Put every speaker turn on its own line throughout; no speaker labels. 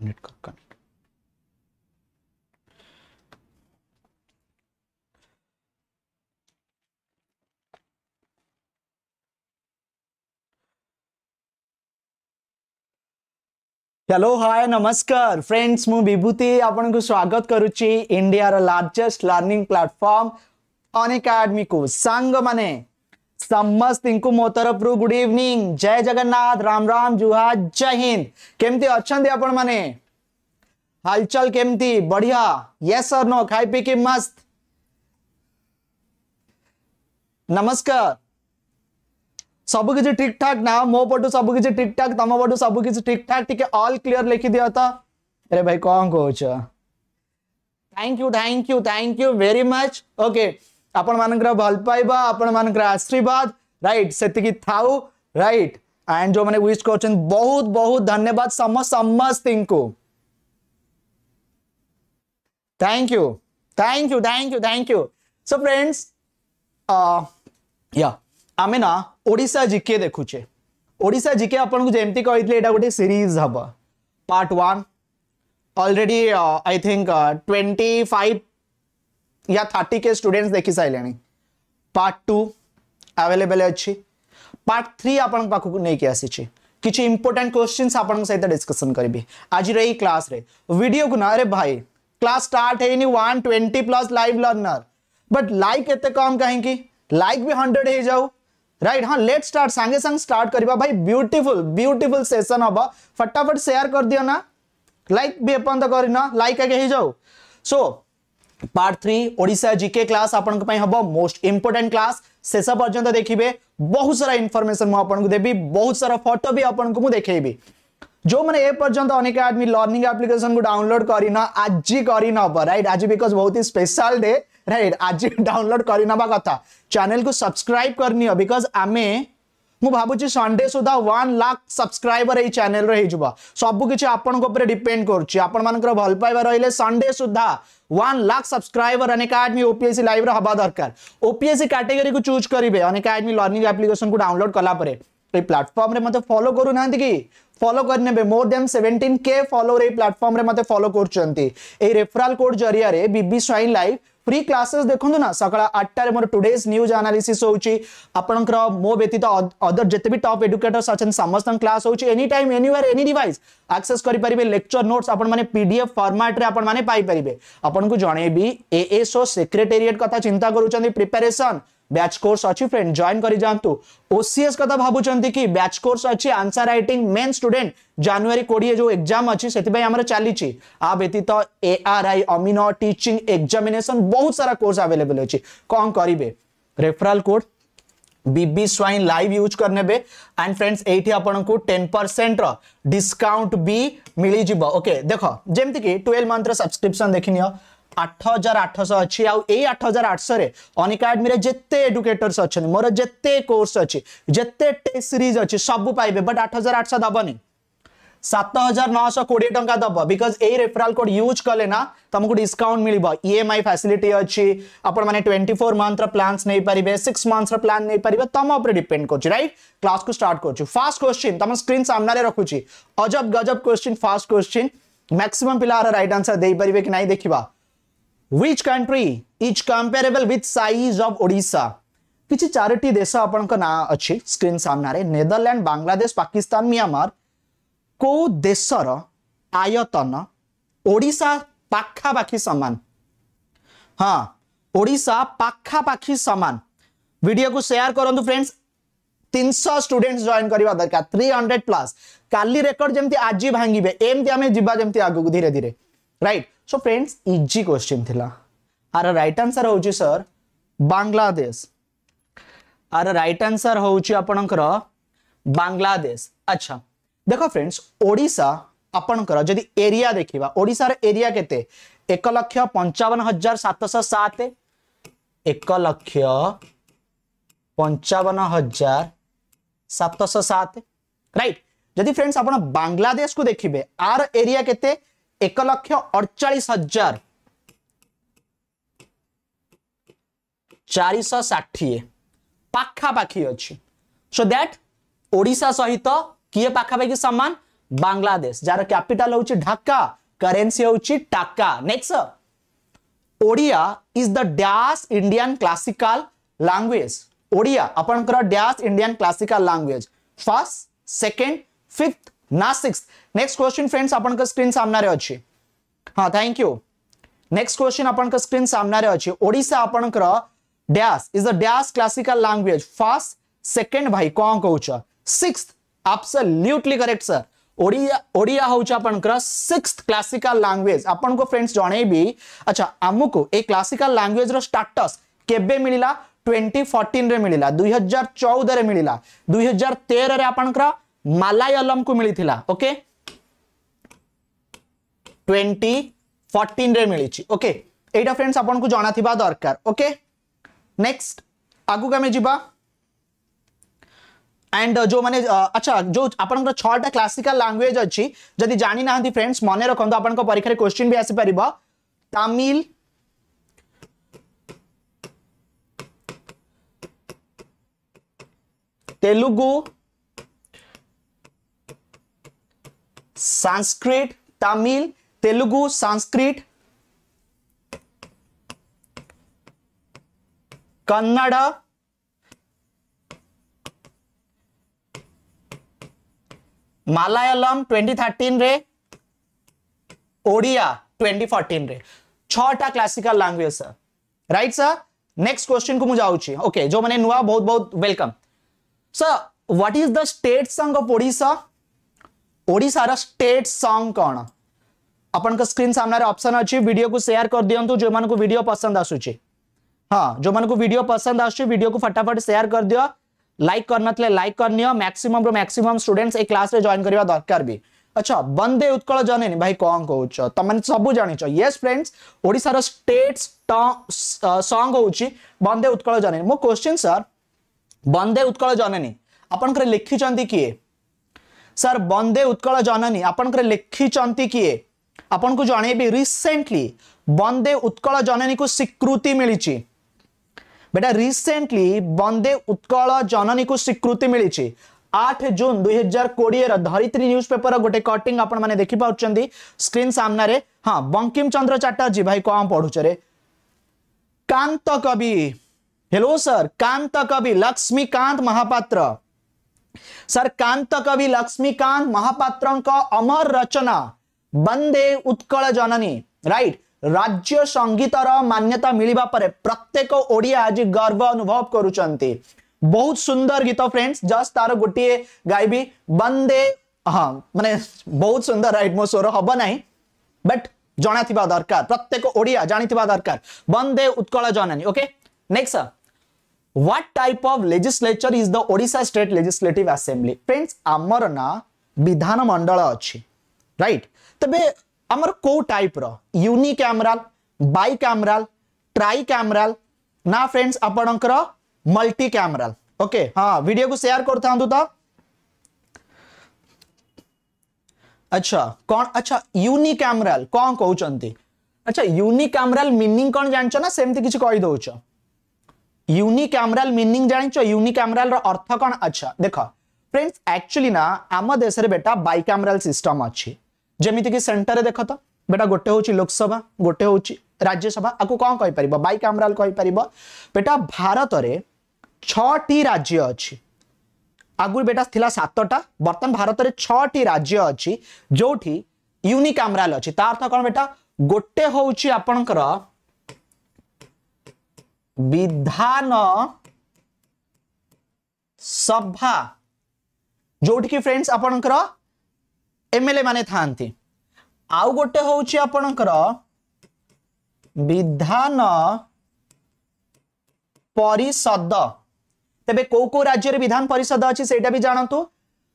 Connect कर connect hello hi नमस्कार friends मु विभूति को स्वागत करूची इंडिया रा लार्जेस्ट लर्निंग प्लेटफार्म अनअकैडमी को सांग माने समस्त इनको मोतरप्रु गुड इवनिंग जय जगन्नाथ राम राम जुहा जय हिंद केमती अच्छा आपण मैंने हालचल केमती बढ़िया ये सर नो खाई पी के मस्त नमस्कार सब किसी ठीक ठाक ना मो पटु सब किसी ठीक ठाक तम पटु सब किसी ठीक ठाक टिके ऑल क्लियर लिखी दिया था अरे भाई कौन कह thank you thank you thank you very much okay okay. आपण मान भलपाइबा आपण मान आशीर्वाद रईट से थाउ रईट एंड जो मैंने विश कर बहुत बहुत धन्यवाद समस्त को thank you thank you thank you thank you so friends या आम ना ओडिशा जिके देखुचे ओडा जिके आपको जमी कही गोटे सीरीज हम part one already I think twenty five या थर्टी के स्टूडेंट्स देखी सारे पार्ट टू आवेलेबल अच्छी पार्ट थ्री आपण नहीं आसी किसी इंपोर्टां क्वेश्चन आप सहित डिस्कसन करी आज क्लास रे वीडियो को ना अरे भाई क्लास स्टार्ट है one twenty plus live learner but like एत कम कहीं लाइक भी हंड्रेड हो जाऊ राइट हाँ लेट स्टार्ट सांगे सांग स्टार्ट करवा भाई ब्यूटीफुल ब्यूटीफुल सेसन हम फटाफट सेयार कर दियो ना लाइक भी एपर्त तो करना लाइक आगे हो जाऊ सो so, पार्ट थ्री ओडा जीके क्लास हम मोस्ट इंपोर्टेंट क्लास शेष पर्यंत देखिए बहुत सारा इनफर्मेशन मुझे देवी बहुत सारा फटो भी आपको मुझे देखी जो मैंने ए पर्यंत अनेक आदमी लर्निंग आप्लिकेसन को डाउनलोड कर आज करन रईट आज बिकज बहुत ही स्पेशल डे रईट आज डाउनलोड करन कथा चैनल को सब्सक्राइब करनी बिकज आमें मु भावी संडे सुधा वन लाख सब्सक्राइबर यही चेल रहा सबकि डिपेड कर भलपाइवा रही है संडे सुधा वन लाख सब्सक्राइबर अनेक आदमी ओपीएससी लाइव रहा दरकार ओपीएससी कैटेगरी को चूज करेंगे अनेक आदमी लर्णिंग आप्लिकेसन को डाउनलोड कला प्लाटफर्म मत फलो करना कि फलो करने more than seventeen K follower ये प्लाटफर्म मतलब फलो करेफराल कोड जरिया बी स्वाइन लाइफ ফ্রি ক্লাসেস দেখুন না সকাল আটটায় মোট টুডেজ নিউজ আনালিসিস হচ্ছে আপনার মো ব্যতীত অদর যেতে বি টপ এডুকেটর্স অনেক সমস্ত ক্লাস হচ্ছে any time anywhere any device access করে পারে লেকচর নোটস আপনার পিডিএফ ফর্মাট্রে আপনার পাইপারে আপনার জনাইবি এএসও সেক্রেটেরিয়েট কথা চিন্তা করছেন প্রিপারেসন ब्याच कोर्स अच्छी फ्रेंड जॉन कर ओसीएस कथ भाई कि ब्याच कोर्स अच्छी answer writing main student January कोड़े जो एग्जाम अच्छी से चली व्यतीत A R I teaching examination बहुत सारा कोर्स अवेलेबल अच्छी कौन करेंगे रेफराल कोड बीबी स्वाइन लाइव यूज कर ने एंड फ्रेंड्स ये आपको टेन परसेंट रिस्काउंट भी मिल जाव ओके देख जमीक ट्वेल्व मंथ रक्सक्रिप्स देखनी आठ हजार आठश अच्छी आठ हजार आठश अनकाडेमी एडुकेटर्स अच्छे मोर जिते कोर्स अच्छी जिते टेस्ट सीरीज अच्छी सब पाइबे बट आठ हजार आठश दबनी सत हजार नौश कोड़े टाँग दब बिकज ये रेफराल कोड यूज कले तुमको डिस्काउंट मिल ईएमआई फैसिलिटी अच्छी आपण मैंने फोर मंथ प्लान्स नहीं पारे सिक्स मंथ्स प्लां नहीं पारे तुम उपेड कर राइट क्लास को स्टार्ट कर फास्ट क्वेश्चन तुम स्क्रीन सामने रखुची अजब गजब क्वेश्चन फास्ट क्वेश्चन मैक्सीम पिला रईट आंसर दे पारे कि ना देखा which country is comparable with size of Odisha? କିଛି ଚାରୋଟି ଦେଶ ଆପଣଙ୍କ ନାଁ ଅଛି ସ୍କ୍ରିନ୍ ସାମ୍ନାରେ ନେଦରଲ୍ୟାଣ୍ଡ ବାଂଲାଦେଶ ପାକିସ୍ତାନ ମିଆଁମାର କେଉଁ ଦେଶର ଆୟତନ ଓଡ଼ିଶା ପାଖାପାଖି ସମାନ ହଁ ଓଡ଼ିଶା ପାଖାପାଖି ସମାନ ଭିଡ଼ିଓକୁ ସେୟାର କରନ୍ତୁ ଫ୍ରେଣ୍ଡସ୍ ତିନିଶହ ଷ୍ଟୁଡେଣ୍ଟସ୍ ଜଏନ୍ କରିବା ଦରକାର ଥ୍ରୀ ହଣ୍ଡ୍ରେଡ଼ ପ୍ଲସ୍ କାଲି ରେକର୍ଡ ଯେମିତି ଆଜି ଭାଙ୍ଗିବେ ଏମିତି ଆମେ ଯିବା ଯେମିତି ଆଗକୁ ଧୀରେ ଧୀରେ right so friends easy question थिला आर राइट आंसर होउची सर बांग्लादेश आर राइट आंसर होउची बांग्लादेश अच्छा देखो फ्रेंड्स ओडिसा आपणकर जदि एरिया देखिबा ओडिसा रे एरिया केते 1 लाख 55707 1 लाख 55707 राइट जदि फ्रेंड्स आपण बांग्लादेश को देखिए आर एरिया केते एक लक्ष अड़चाश हजार चारखापाखी अच्छी सो दैट ओडा सहित किए पाखापाखि सामान बांग्लादेश जार कैपिटल हूँ ढाका करेन्सी हूँ taka next Odia is the dash Indian classical language Odia आप dash Indian classical language first second fifth ના સિક્સ નેક્સ્ટ ક્વેશ્ચन ફ્રેન્ડ્સ આપણને સ્ક્રીન સામનારે ଅଛି હા થેન્ક યુ નેક્સ્ટ ક્વેશ્ચन આપણને સ્ક્રીન સામનારે ଅଛି ઓડિશા આપણકર dash is a dash classical language first second ભાઈ કોણ કહુଛ sixth absolutely correct sir Odia Odia हूँ आपणकर सिक्स क्लासिकाल लांगुएज आपको फ्रेंड्स जनइबी अच्छा आमको ये क्लासिकाल लांगुएज स्टाटस केबे मिलला ट्वेंटी फर्टन रे मिलला दुई हजार चौदह मिलला दुई हजार तेरह आपणकर मालायलम को मिली थिला, ओके 2014 रे मिली ओके एटा फ्रेंड्स आपन को जाना थिबा दरकार ओके नेक्स्ट आगू गमे जिबा एंड जो माने अच्छा जो आपन को छटा क्लासिकल लैंग्वेज अछि जदि जानी ना थी फ्रेंड्स माने रखंदो आपन को परीक्षा रे क्वेश्चन भी आसी परिबो तेलुगु संस्कृत तमिल तेलुगु संस्कृत कन्नड़ मालायलम 2013 रे ओडिया 2014 रे छटा classical language sir right sir next question को मुझे आउची ओके okay, जो मैंने नुआ बहुत बहुत welcome sir what is the state song of Odisha ओडार स्टेट संग कौन आपण स्क्रीन सामने ऑप्शन अच्छी वीडियो को शेयर कर दिंतु तो जो मैं वीडियो पसंद आसूची हाँ जो मैं वीडियो पसंद आसो को फटाफट सेयार कर दि लाइक करना तो लाइक करनी मैक्सीम रु मैक्सीम स्टूडेंट्स ए क्लास जॉइन करवा दरकार भी अच्छा बंदे उत्कल जननी भाई कौन कौच तुम तो सब जान ये फ्रेंड्स ओडार स्टेट संग हूँ बंदे उत्कल जननी मो क्वेश्चन सर बंदे उत्कल जननी आपण लिखिंट किए सर ସାର୍ ବନ୍ଦେ ଉତ୍କଳ ଜନନୀ ଆପଣଙ୍କର ଲେଖିଛନ୍ତି କିଏ ଆପଣଙ୍କୁ रिसेंटली बंदे उत्कल जननी को स्वीकृति मिली बेटा रिसेंटली बंदे उत्कल जननी को स्वीकृति मिली आठ जून दुई हजार कोड़े धरित्री न्यूज पेपर गोटे कटिंग आपने मैंने देखी पाँच स्क्रीन सामने हाँ बंकिम चंद्र चाटर्जी भाई कौन पढ़ुचे कांत कवि हेलो सर कांत कवि लक्ष्मीकांत महापात्र सर कांत कवि लक्ष्मीकांत महापात्र अमर रचना बंदे उत्कल जननी राइट राज्य संगीतर मान्यता मिलवा पर प्रत्येक ओडिया आज गर्व अनुभव बहुत सुंदर गीत फ्रेंड्स जस्ट तार गोटे गायबी बंदे हाँ मानने बहुत सुंदर राइट मो स्वर हम ना बट जना दरकार प्रत्येक ओडिया जाणी दरकार बंदे उत्कल जननी okay next what type of legislature is the Odisha state legislative assembly friends आमर ना विधान मंडल अछि राइट तबे अमर को टाइप रो यूनिकैमरल बाइकैमरल ट्राइकैमरल ना फ्रेंड्स अपनकर मल्टीकैमरल ओके हां वीडियो को शेयर कर थांदु त अच्छा कौन अच्छा यूनिकैमरल कोन कहउचंती अच्छा यूनिकैमरल मीनिंग कोन जानचो ना सेमती किछ कहि दउचो ୟୁନିକ୍ୟାମରାଲ ମିନିଂ ଜାଣିଛ ୟୁନିକ୍ୟାମରାଲର ଅର୍ଥ କ'ଣ ଆଚ୍ଛା ଦେଖ ଫ୍ରେଣ୍ଡସ୍ ଆକ୍ଚୁଆଲି ନା ଆମ ଦେଶରେ ବେଟା ବାଇକ୍ୟାମରାଲ ସିଷ୍ଟମ୍ ଅଛି ଯେମିତିକି ସେଣ୍ଟରରେ ଦେଖ ତ ବେଟା ଗୋଟେ ହେଉଛି ଲୋକସଭା ଗୋଟେ ହେଉଛି ରାଜ୍ୟସଭା आपको କଣ କହିପାରିବ बैकामेराल कहीपर बेटा भारत में छी राज्य अच्छी आगु बेटा थी सतटा बर्तमान भारत में छी राज्य अच्छी जोटी ଅଛି ତା ଅର୍ଥ କଣ ବେଟା ଗୋଟେ ହେଉଛି ଆପଣଙ୍କର विधान सभा जोटि फ्रेंड्स आपणकर ए मान था आउ गोटे हूँ आपणकर विधान परिषद तेज को को राज्य विधान परिषद अच्छी से जानतु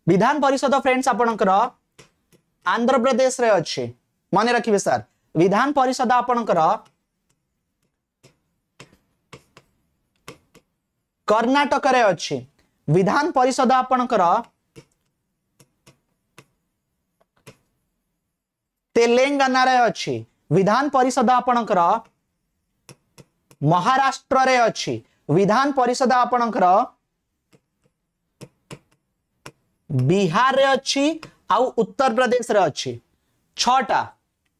विधान परिषद फ्रेंड्स आपणकर आंध्र प्रदेश रे अच्छे मन रखिए सर विधान परिषद आपणकर कर्णाटक अच्छे विधान परिषद आप तेलेाना अच्छे विधान परिषद आप महाराष्ट्र अच्छे विधान परिषद आप बिहार रे अच्छी आउ उत्तर प्रदेश रे अच्छी छटा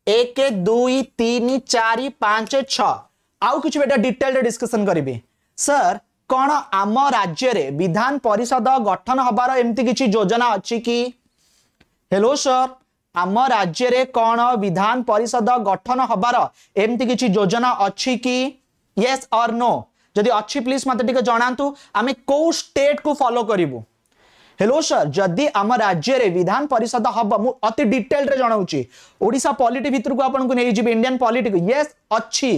एक दुई तीन चार पांच छ आउ कुछ बेटा डिटेल डिस्कशन करी सर कौन आम राज्य रे विधान परिषद गठन हबार एमती किसी योजना अच्छी कि हेलो सर आम राज्य रे कौन विधान परिषद गठन हबार एमती किसी योजना अच्छी कि यस और नो जदि अच्छी प्लीज मत जनातु आम कौ स्टेट को फॉलो करू हेलो सर जदि आम राज्य रे विधान परिषद हम मु अति डिटेल जनाऊा पॉलीट भितर को आपन को नहीं जी इंडियन पॉलीट को यस अच्छी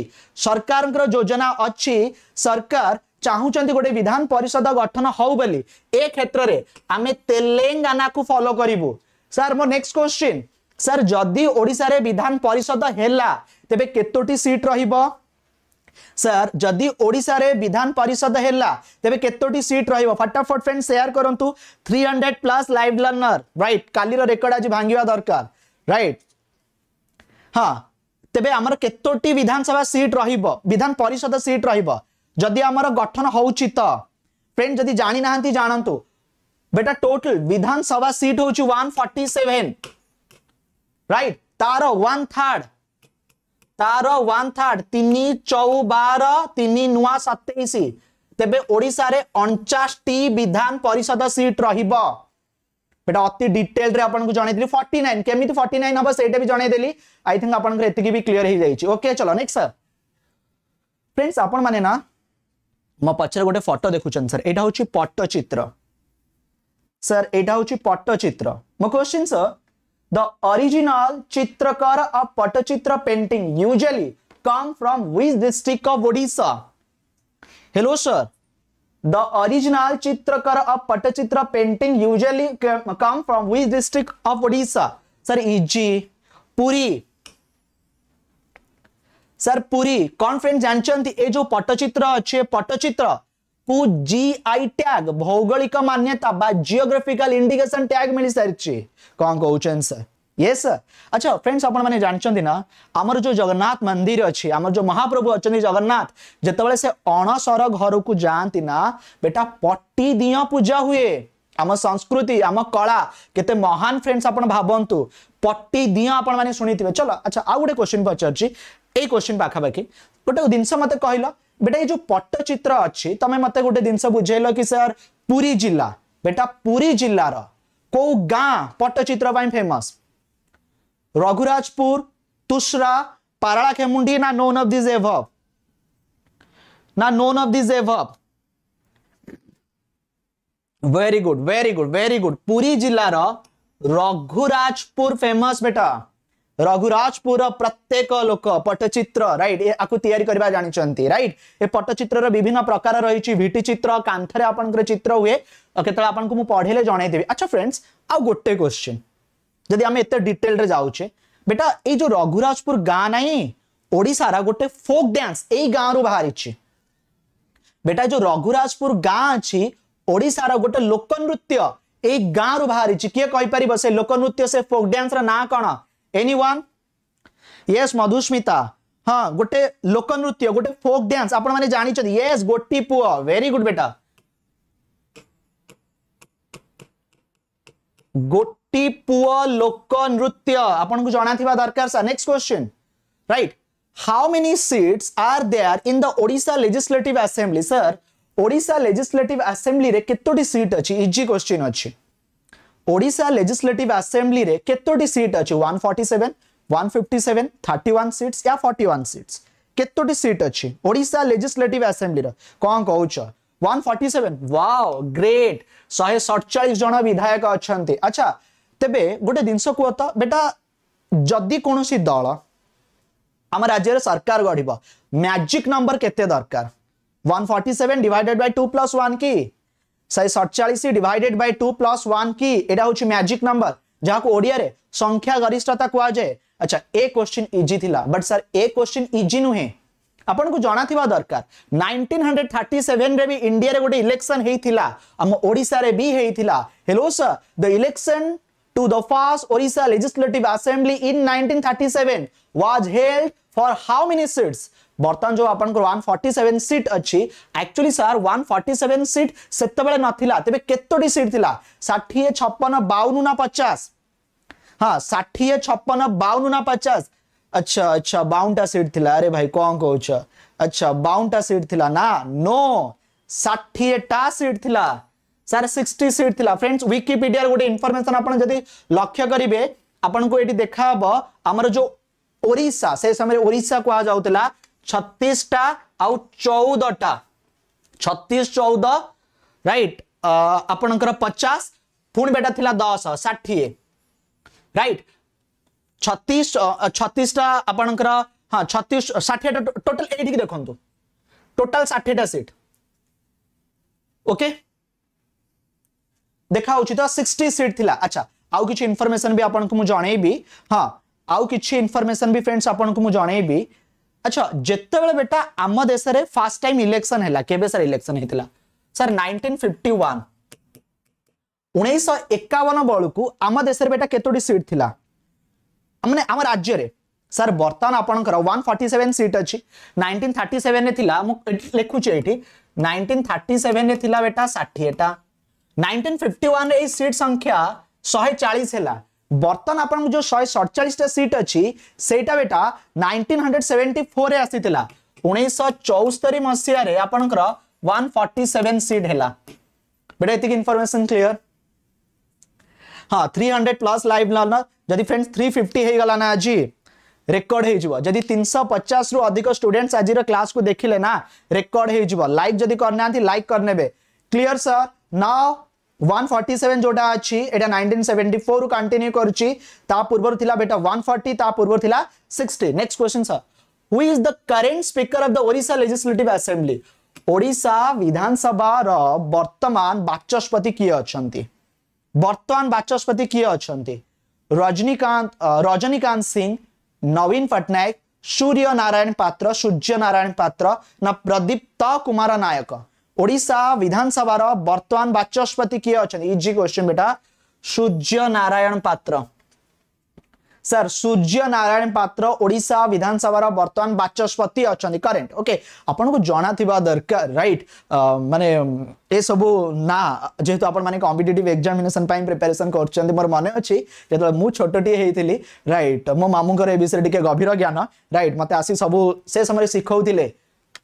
सरकार योजना अच्छी सरकार ଚାହୁଁଛନ୍ତି ଗୋଟେ ବିଧାନ ପରିଷଦ ଗଠନ ହଉ ବୋଲି ଏ କ୍ଷେତ୍ରରେ ଆମେ ତେଲେଙ୍ଗାନାକୁ ଫଲୋ କରିବୁ ସାର୍ ମୋ ନେକ୍ସଟ କ୍ୱେଶ୍ଚିନ୍ ସାର୍ ଯଦି ଓଡ଼ିଶାରେ ବିଧାନ ପରିଷଦ ହେଲା ତେବେ କେତୋଟି ସିଟ୍ ରହିବ ସାର୍ ଯଦି ଓଡ଼ିଶାରେ ବିଧାନ ପରିଷଦ ହେଲା ତେବେ କେତୋଟି ସିଟ୍ ରହିବ ଫଟାଫଟ ଫ୍ରେଣ୍ଡ ସେୟାର କରନ୍ତୁ three hundred plus live learner right କାଲିର ରେକର୍ଡ ଆଜି ଭାଙ୍ଗିବା ଦରକାର ରାଇଟ୍ ହଁ ତେବେ ଆମର କେତୋଟି ବିଧାନସଭା ସିଟ୍ ରହିବ ବିଧାନ ପରିଷଦ ସିଟ୍ ରହିବ जदि आमर गठन हो फ्रेंड जदि जानी ना जानतु बेटा टोटल विधानसभा सीट हूँ वन फर्टी सेवेन रईट तार वन थार्ड तार वन थार्ड तीन चौ बार तीन नुआ सतैश तेरे ओडार अणचाश विधान परिषद सीट रहा अति डिटेल रे आपन को जणे दिली 49 केमिति 49 हबो सेटा भी जनईदेली आई थिंक आपको भी क्लीयर हो जाए ओके चलो नेक्स्ट सर फ्रेंड्स आपन माने ना मो पचर गोटे फटो देखुन सर यहाँ पट्ट चित्र सर यहाँ पट्ट चित्र मो question sir the original chitrakar of Pattachitra painting usually come from which district of Odisha hello sir the original chitrakar of Pattachitra painting usually come from which district of Odisha sir is Puri sir Puri कौन फ्रेंड जानते जो पटचित्र अच्छे पटचित्र को जी आई टैग भौगोलिक मान्यता जिओग्राफिकल इंडिकेसन टैग मिल सारी कौन कौन सर ये सर अच्छा फ्रेंड्स आपने जानते ना आमर जो जगन्नाथ मंदिर अच्छे आम जो महाप्रभु अच्छा जगन्नाथ जिते अणसर घर को जाती ना बेटा पट्टी दि पूजा हुए आम संस्कृति आम कला के महान फ्रेंड्स आप भावतु पट्टी दि आप शुनी चलो अच्छा आउ गए क्वेश्चन पचार এই କୋଶ୍ଚିନ୍ ପାଖାପାଖି ଗୋଟେ ଜିନିଷ ମୋତେ କହିଲ बेटा ये जो ପଟ୍ଟଚିତ୍ର ଅଛି ତମେ ମୋତେ ଗୋଟେ ଜିନିଷ ବୁଝେଇଲ କି ସାର୍ ପୁରୀ ଜିଲ୍ଲା बेटा ପୁରୀ ଜିଲ୍ଲାର କୋଉ ଗାଁ ପଟ୍ଟଚିତ୍ର ପାଇଁ ଫେମସ୍ ରଘୁରାଜପୁର ତୁସରା ପାରଳାଖେମୁଣ୍ଡି ନା ନୋନ୍ ଅଫ୍ ଦିଜ୍ ଏଭବ୍ ना none of this above very good very good very good Puri जिलार रघुराजपुर फेमस बेटा रघुराजपुर प्रत्येक लोक पटचित्र रईट या जानते रईट ए पटचित्र विभिन्न प्रकार रही भिटिचित्र कांथर आप चित्र हुए केत पढ़े जन अच्छा फ्रेंड्स आउ गोटे क्वेश्चन जदि आम एत डिटेल जाऊे बेटा ये जो रघुराजपुर गाँ नाईशार गोटे फोक डांस यही गाँव रू बाहरी बेटा जो रघुराजपुर गाँ अच्छी ओडार गोटे लोकनृत्य गाँव रु बाहरी किए कहीपर से लोक नृत्य से फोक डांस रहा कौन एनीवन यस मधुस्मिता हाँ गोटे लोक नृत्य गोटे फोक डांस आपण माने जानिଛନ୍ତି यस गोटी पुओ वेरी गुड बेटा गोटी पुओ लोक नृत्य आपण को जाना थिबा दरकार sir next question right how many seats are there in the Odisha legislative assembly sir Odisha legislative assembly रे केतोटी सीट अछि इजी क्वेश्चन अछि ओडिशा लेजिस्लेटिव असेंबली रे केतोटी सीट अछि 147 157 31 सीट्स या 41 सीट्स केतोटी सीट अछि ओडिशा लेजिस्लेटिव असेंबली रे कोन कहउछ 147 वाओ ग्रेट 147 जण विधायक अछन्ते अच्छा तबे गोटे दिनसो को त बेटा जदि कोनोसी दल आम राज्य सरकार गढ़ मैजिक नंबर केते दरकार 147 डिवाइडेड बाय 2 प्लस 1 की ଶହେ ସତଚାଳିଶ divided by two plus one କି ଏଇଟା ହେଉଛି ମ୍ୟାଜିକ୍ ନମ୍ବର ଯାହାକୁ ଓଡ଼ିଆରେ ସଂଖ୍ୟା ଗରିଷ୍ଠତା କୁହାଯାଏ ଆଚ୍ଛା ଏ କ୍ୱେଶ୍ଚିନ୍ ଇଜି ଥିଲା ବଟ୍ ସାର୍ ଏ କ୍ୱେଶ୍ଚିନ୍ ଇଜି ନୁହେଁ ଆପଣଙ୍କୁ ଜଣାଥିବା ଦରକାର ନାଇନଟିନ୍ ହଣ୍ଡ୍ରେଡ୍ ଥାର୍ଟି ସେଭେନ୍ରେ ବି ଇଣ୍ଡିଆରେ ଗୋଟେ ଇଲେକ୍ସନ୍ ହେଇଥିଲା ଆମ ଓଡ଼ିଶାରେ ବି ହେଇଥିଲା hello sir the election to the first Orissa Legislative Assembly in 1937 was held for how many seats? ବର୍ତ୍ତମାନ ଯୋଉ ଆପଣଙ୍କର ୱାନ୍ ଫର୍ଟି ସେଭେନ୍ ସିଟ୍ ଅଛି actually sir one forty seven seat ସେତେବେଳେ ନଥିଲା ତେବେ କେତୋଟି ସିଟ୍ ଥିଲା ଷାଠିଏ ଛପନ ବାଉନ ନା ପଚାଶ ହଁ ଷାଠିଏ ଛପନ ବାଉନ अच्छा अच्छा बाउनटा सीट थिला अरे भाई कौन कौच अच्छा बाउनटा सीट थिला ना नो षाठीटा सीट थिला सार 60 सीट थिला फ्रेंड्स विकिपीडिया गोटे इनफॉरमेशन आपण लक्ष्य करेंगे आपको को देखा हबो हमर जो ओडिसा से समय ओडिसा को छत्तीसटा चौदा छत्तीस चौद रईट आपणकर पचास पुणी बेटा थी दस षाठी रईट छतीस छत्तीसटा आपणकर हाँ छत्तीस षाठीटा टोटाल ये देखो टोटाल षाठीटा सीट ओके देखा तो सिक्सटी सीट थी अच्छा आउ कि इनफर्मेसन भी आपको जनईबी हाँ आउ कि इनफर्मेशन भी फ्रेंड्स आपको जनईबी আচ্ছা যেতবেলে বেটা আম দেশে ফার্স্ট টাইম ইলেকশন হেলা কেবে স্যার ইলেকশন হয়েছিল স্যার নাইনটিন ফিফটি ওয়ান উনিশশো একাবন বেড়ে আম দেশের বেটা কতটি সিট লা মানে আমার রাজ্যের ସାର୍ ବର୍ତ୍ତମାନ ଆପଣଙ୍କର ୱାନ୍ ଫର୍ଟି ସେଭେନ୍ ସିଟ୍ ଅଛି ନାଇଣ୍ଟିନ୍ ଥାର୍ଟି ସେଭେନ୍ରେ ଥିଲା ମୁଁ ଲେଖୁଛି ଏଇଠି ନାଇଣ୍ଟିନ୍ ଥାର୍ଟି ସେଭେନ୍ରେ ଥିଲା ବେଟା ଷାଠିଏଟା ନାଇଣ୍ଟିନ୍ ଫିଫ୍ଟି ୱାନ୍ରେ ଏଇ ସିଟ୍ ସଂଖ୍ୟା ଶହେ ଚାଳିଶ ହେଲା बर्तन आप जो शहे सड़चाटा सीट अच्छी से बेटा 1974 रे आसीतिला 1974 मसिया रे आपनकर सीट बेटा 300 प्लस लाइव लर्नर जदि फ्रेंड्स 350 गला ना आज रेकर्ड रु अधिक स्टूडेंट्स आज क्लास को देखिले ना रेकर्ड हो लाइक जदि करना लाइक करने clear sir now one forty seven ଯୋଉଟା ଅଛି ଏଇଟା ନାଇନଟିନ୍ ସେଭେଣ୍ଟି ଫୋର୍ରୁ କଣ୍ଟିନ୍ୟୁ କରୁଛି ତା ପୂର୍ବରୁ ଥିଲା ବେଟା ୱାନ୍ ଫର୍ଟି ତା ପୂର୍ବରୁ ଥିଲା sixty next question sir who is the current speaker of the Odisha legislative assembly Odisha ବିଧାନସଭାର ବର୍ତ୍ତମାନ ବାଚସ୍ପତି କିଏ ଅଛନ୍ତି ବର୍ତ୍ତମାନ ବାଚସ୍ପତି କିଏ ଅଛନ୍ତି ରଜନୀକାନ୍ତ ରଜନୀକାନ୍ତ ସିଂ ନବୀନ ପଟ୍ଟନାୟକ ସୂର୍ଯ୍ୟ ନାରାୟଣ ପାତ୍ର ସୂର୍ଯ୍ୟ ନାରାୟଣ ପାତ୍ର ନା ପ୍ରଦୀପ୍ତ କୁମାର ନାୟକ ওড়িশা বিধানসভার বর্তমান বাচস্পতি কি অনেক ইজি কোশ্চেন বেটা সূর্য নারায়ণ পাত্র सर सूर्य नारायण पात्र ओडा विधानसभा बर्तमान बाचस्पति अच्छा करेन्ट ओके आपन जना दरकार रईट मानने ये सब ना जेहेतु आपने कम्पिटेट एक्जामेसन प्रिपेरेसन कर मोर मन अच्छी जो छोटे रईट मो मामूं विषय टे गभर ज्ञान रईट मत आसी सब से समय शिखाऊ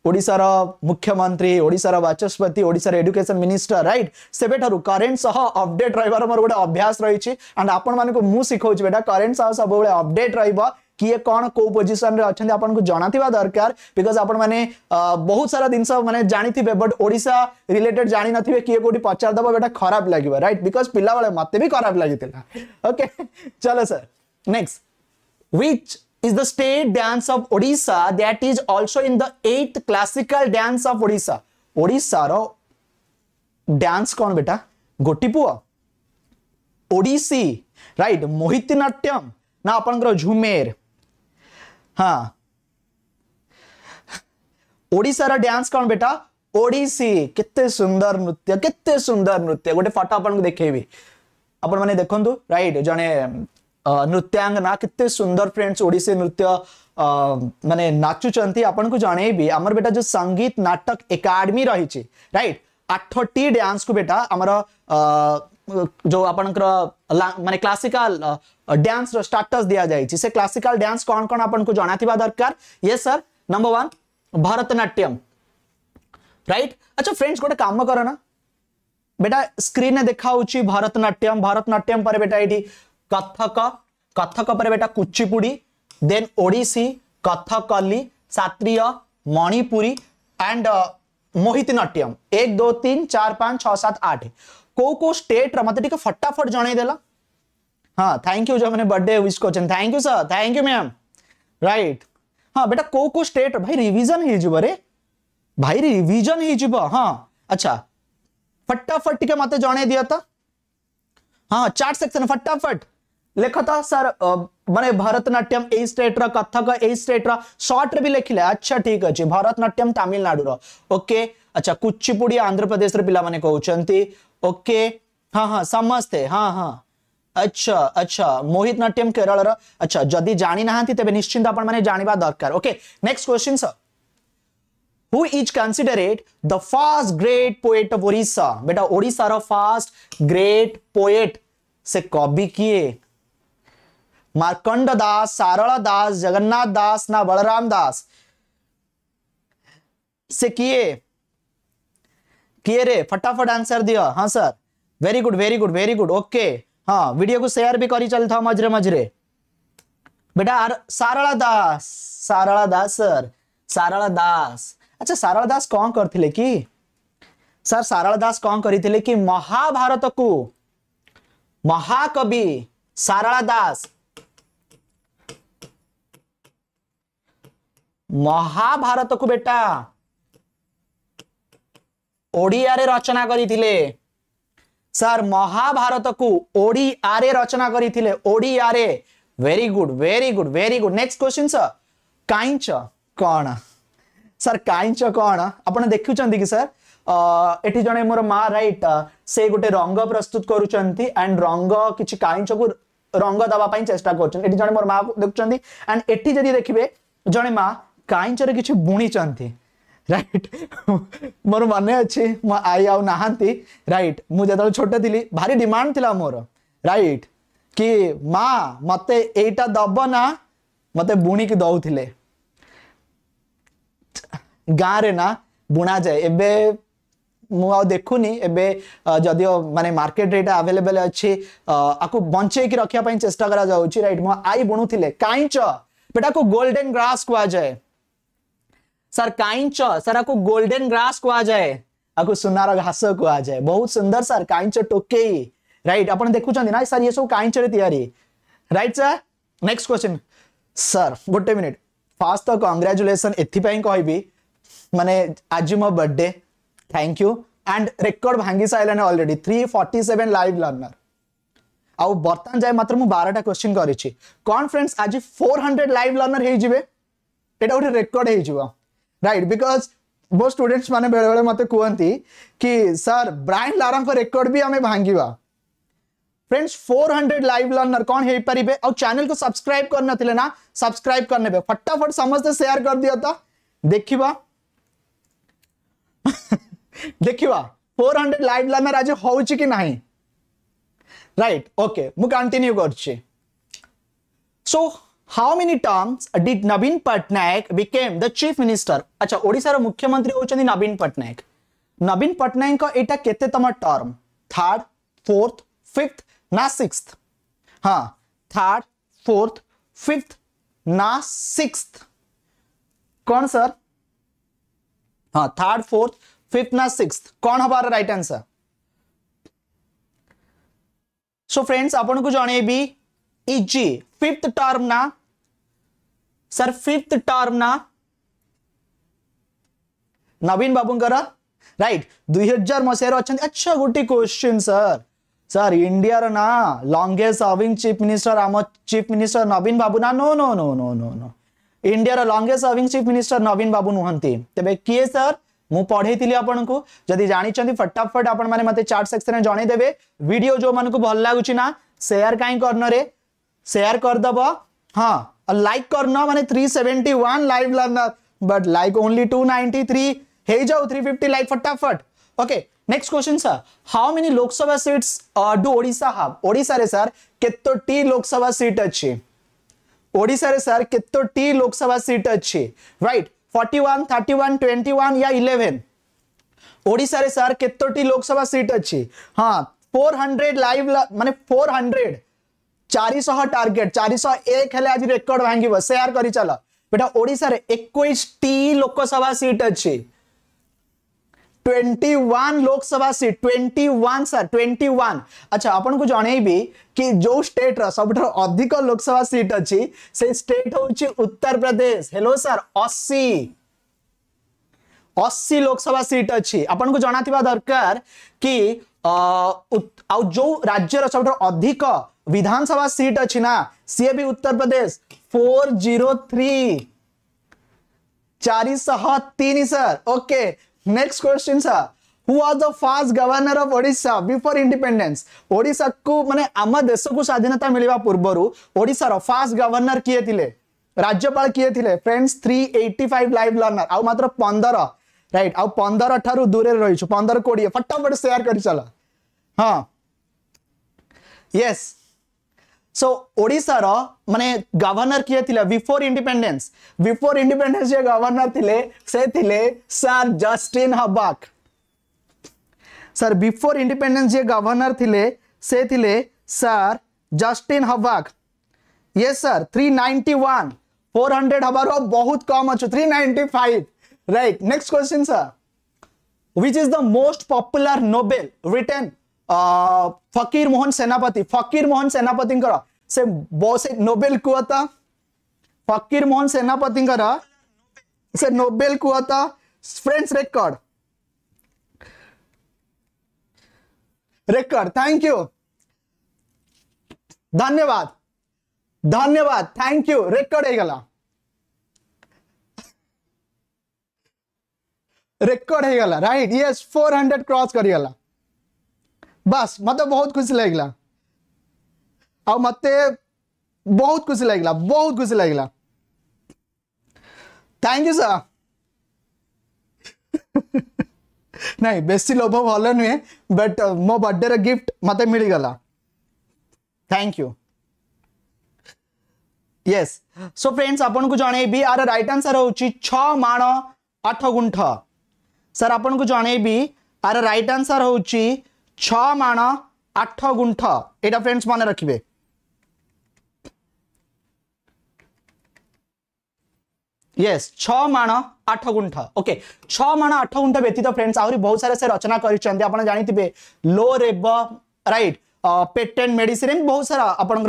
ओडार मुख्यमंत्री ओडार बाचस्पति ओडार एडुकेशन मिनिस्टर रईट से करेन्ट सह अबडेट रहीबार मोर गोटे अभ्यास रही एंड आपको मुझे करेन्ट सह सब अपडेट रही किए कौन कौ पोजिशन अच्छा आपको जनाथ्वा दरकार बिकज आप बहुत सारा जिन मैंने जानी थे बट ओडा रिलेटेड जान ना किए कौटी पचार दब एट खराब लगे रईट बिकज पिला मत भी खराब लगी ओके चलो sir next which is the state dance of Odisha that is also in the eighth classical dance of Odisha. Odisha ro dance कौन बेटा गोटी पुआ ओडिसी राइट मोहिती नाट्यम ना आपण झुमेर हाँ ओडार डांस कौन बेटा ओडिसी केते सुंदर नृत्य केते सुंदर नृत्य गोटे फटो आपको देखेबी आपण मैंने देखु रईट जड़े नृत्यांगना के सुंदर फ्रेंड्स ओडिसी नृत्य मानने नाचुचान आपन को जनईबी आम बेटा जो संगीत नाटक एकाडमी रही रईट आठटी डांस को बेटा आमर जो आपणकर मानने क्लासिकाल डांस स्टाटस दि जाइए से क्लासिकाल डांस कौन कौन आपन को जनावा दरकार ये sir number one Bharatanatyam right अच्छा फ्रेंड्स गोटे काम करना बेटा स्क्रीन देखा भरतनाट्यम भरतनाट्यम पर बेटा ये कथक कथक पर बेटा कुचिपुड़ी देन ओडिसी कथकली शास्त्रीय Manipuri and uh, Mohiniyattam एक दो तीन चार पांच छह सात आठ को को स्टेट मत टे फटाफट जनईदेल हाँ थैंक यू जो मैंने बर्थडे विश कर thank you sir thank you ma'am right हाँ बेटा को को स्टेट भाई रिविजन हो रे भाई रिविजन हो हाँ अच्छा फटाफट टे मत जन दिया था हाँ चार्ट सेक्शन फटाफट लेखत सर मान भरतनाट्यम ये स्टेट रथक ए स्टेट रट्रे भी लिखले अच्छा ठीक अच्छे भरतनाट्यम तमिलनाडु ओके अच्छा कुचिपुड़ी आंध्र प्रदेश रे कहते ओके हाँ हाँ समस्ते हाँ हाँ अच्छा अच्छा मोहित नाट्यम केरल अच्छा जदि जानी ना तेज निश्चिंत आपने जाना दरकार okay next question sir who is considered the first great poet of ओडा बेटा ओडार फास्ट ग्रेट पोएट से कवि किए मार्कंड दास सारला दास जगन्नाथ दास ना बलराम दास से किए किए रे फटाफट आंसर दियो हाँ sir very good very good very good okay हाँ वीडियो को शेयर भी करी चल था मजरे मजरे बेटा सारला दास सारला दास सर सारला दास अच्छा सारला दास कौन कर थे कि सर सारला दास कौन करी करते कि महाभारत को महाकवि सारला दास महाभारत को बेटा ओडिया रे रचना करी थिले सर महाभारत को ओडिया रे रचना करी थिले ओडिया रे very good very good very good next question sir कांच कौन सर कांच कौन आप देखुं कि सर अः जन मोर माँ रईट से गोटे रंग प्रस्तुत एंड रंग किसी कांच को रंग दवापाई चेस्टा कर देखुं एंड ये देखिए जड़े मा କାଇଁଚର କିଛି ବୁଣିଛନ୍ତି ରାଇଟ୍ ମୋର ମନେ ଅଛି ମୋ ଆଈ ଆଉ ନାହାନ୍ତି ରାଇଟ୍ ମୁଁ ଯେତେବେଳେ ଛୋଟ ଥିଲି ଭାରି ଡିମାଣ୍ଡ ଥିଲା ମୋର ରାଇଟ୍ କି ମା ମୋତେ ଏଇଟା ଦବ ନା ମୋତେ ବୁଣିକି ଦେଉଥିଲେ ଗାଁରେ ନା ବୁଣାଯାଏ ଏବେ ମୁଁ ଆଉ ଦେଖୁନି ଏବେ ଯଦିଓ ମାନେ ମାର୍କେଟରେ ଏଇଟା ଆଭେଲେବେଲ୍ ଅଛି ଆକୁ ବଞ୍ଚେଇକି ରଖିବା ପାଇଁ ଚେଷ୍ଟା କରାଯାଉଛି ରାଇଟ୍ ମୋ ଆଈ ବୁଣୁଥିଲେ କାଇଁଚ ଏଟାକୁ ଗୋଲ୍ଡେନ୍ ଗ୍ରାସ୍ କୁହାଯାଏ सर काइंच सर आपको गोल्डन ग्रास को आ जाए आपको सुनार घास को आ जाए बहुत सुंदर सर काइंच टोके राइट अपन देखुଛନ୍ତି ना सर ये सब काइंच रे तयारी right sir next question sir गोटे मिनिट फास्ट तो कंग्रेचुलेसन एथिपाई कहबी माने आज मो birthday thank you and record भांगी सारे already three forty seven live learner आउ बर्तमान जाए मात्र मु बारटा क्वेश्चन कौन फ्रेंड्स आज फोर हंड्रेड लाइव लर्नर होटे गोटे रेकर्ड हो right because ମୋ ଷ୍ଟୁଡେଣ୍ଟସ୍ बेले ବେଳେବେଳେ ମୋତେ କୁହନ୍ତି କି ସାର୍ ବ୍ରାଏନ୍ ଲାରାଙ୍କ रेकर्ड भी आम ଭାଙ୍ଗିବା फ्रेंड्स 400 लाइव लर्नर कौन है पारे और चैनल को सब्सक्राइब करनते सब्सक्राइब करने फटाफट समस्त सेयार कर दिया तो देखा देखा 400 लाइव लर्नर आज हो कि ना राइट ओके मु कंटिन्यू कर so how many terms did Naveen Patnaik become the chief minister अच्छा ओडार मुख्यमंत्री होती नवीन पटनायक नवीन पट्टनायक यहाँ केम टर्म थर्ड फोर्थ फिफ्थ ना सिक्स हाँ थर्ड फोर्थ फिफ्थ ना सिक्स कौन सर हाँ थर्ड फोर्थ फिफ्थ ना सिक्स कौन हमारा राइट आंसर सो फ्रेंड्स आपन को जनइबी इजी फिफ्थ टर्म ना सर फिफ्थ टर्म ना नवीन बाबू राइट दुई हजार मसीह अच्छा गोटे क्वेश्चन सर सर इंडिया रो ना लॉन्गेस्ट सर्विंग चीफ मिनिस्टर आम चीफ मिनिस्टर नवीन बाबू ना no no no no no no India longest serving chief minister Naveen बाबू नुहत तेज किए सर मुझे पढ़े आपन को जदि जानते फटाफट आप चार्ट सेक्शन में जनईदे भिड जो मन को भल लगुचना सेयार कहीं कर्ण में शेयर कर दब हाँ लाइक करना माने 371 लाइव लाना बट लाइक ओनली 293 हे जाओ 350 लाइक फटाफट okay next question sir how many Lok Sabha seats do Odisha have Odisha रे सर केतोटी लोकसभा सीट अच्छी ओडिशा रे सर केतोटी लोकसभा सीट अच्छी राइट 41 31 21 या 11 ओडिशा रे सर केतोटी लोकसभा सीट अच्छी हाँ 400 लाइव ला, माने 400 চারিশহ টার্গেট চারিশহ এক হলে আজ record Lok Sabha seat twenty sir twenty अच्छा आपन को कि जो स्टेट सब अधिक लोकसभा सीट अच्छी से स्टेट हूँ उत्तर प्रदेश हेलो सर अशी अशी लोकसभा सीट अच्छी आपन को जना दरकार कि आ, उत, जो राज्य सब अधिक विधानसभा सीट వచ్చిన సిఏబి ఉత్తరప్రదేశ్ ఫోర్ జీరో త్రీ चारी सहा तीन sir okay next question sir who was the first governor of Odisha before independence Odisha को माने आम देश को स्वाधीनता मिलवा पूर्व ओडिशार फास्ट गवर्नर किए थिले राज्यपाल किए थिले फ्रेंड्स 385 लाइव लर्नर आउ मात्र 15 राइट आउ 15 ठारू दूरे रहिछु 15 20 फटाफट शेयर करी चला हां यस yes. সো ওড়িশার মানে গভর্নর কি লে বিফোর ইন্ডিপেন্ডেন্স বিফোর ইন্ডিপেন্ডেন্স যে গভর্নর লে সে লে sir Justin Hubback sir before independence যে গভর্নর লে সে লে স্যার जस्टिन हवाक ये सर 391 400 हबार बहुत कम अच्छे 395 right next question sir which is the most popular novel written Fakir Mohan सेनापति फकीर मोहन सेनापति से बहुत नोबेल कुआता फकीर मोहन सेनापति से नोबेल कुआता friends record record thank you धन्यवाद धन्यवाद थैंक यू रिकॉर्ड है गला रिकॉर्ड है गला राइट यस 400 क्रॉस କ୍ରସ୍ गला बस मत मतलब बहुत खुशी लगला आ मत बहुत खुशी लगला बहुत खुशी लगला थैंक यू सर नहीं बेसी लोभ भल नुहे बट मो बर्थडे गिफ्ट मत मिल गला thank you yes so friends आप जन आर राइट आंसर हूँ छण आठ गुंठ सर आपन को जन आर राइट आंसर हूँ छाण আঠ গুণ্ঠ এটা ফ্রেন্ডস মনে রাখবে यस छ माण आठ गुंठ ओके छ माण आठ गुंठ व्यतीत फ्रेंड्स आहरी बहुत सारे से रचना करते आप जानते लो रेब राइट पेटेंट मेडिसिन बहुत सारा आपण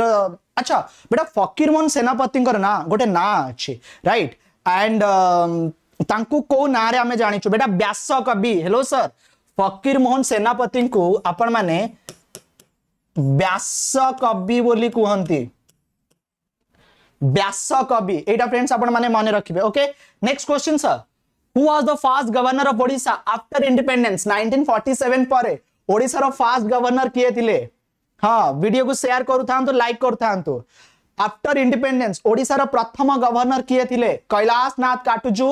अच्छा बेटा फकीर मोहन सेनापति ना गोटे ना अच्छे राइट एंड तांकू को नारे आम जानी बेटा व्यास कवि हेलो सर ଫକୀର ମୋହନ ସେନାପତିଙ୍କୁ ଆପଣମାନେ ବ୍ୟାସ କବି ବୋଲି କୁହନ୍ତି ବ୍ୟାସ କବି ଏଇଟା ଫ୍ରେଣ୍ଡସ୍ ଆପଣମାନେ ମନେ ରଖିବେ okay next question sir who was the first governor of Odisha after independence nineteen forty seven ପରେ ଓଡ଼ିଶାର ଫାଷ୍ଟ ଗଭର୍ଣ୍ଣର କିଏ ଥିଲେ ହଁ ଭିଡ଼ିଓକୁ ସେୟାର କରୁଥାନ୍ତୁ ଲାଇକ୍ କରୁଥାନ୍ତୁ आफ्टर इंडिपेंडेंस ओडार प्रथम गवर्नर किए थे कैलाशनाथ काटुजू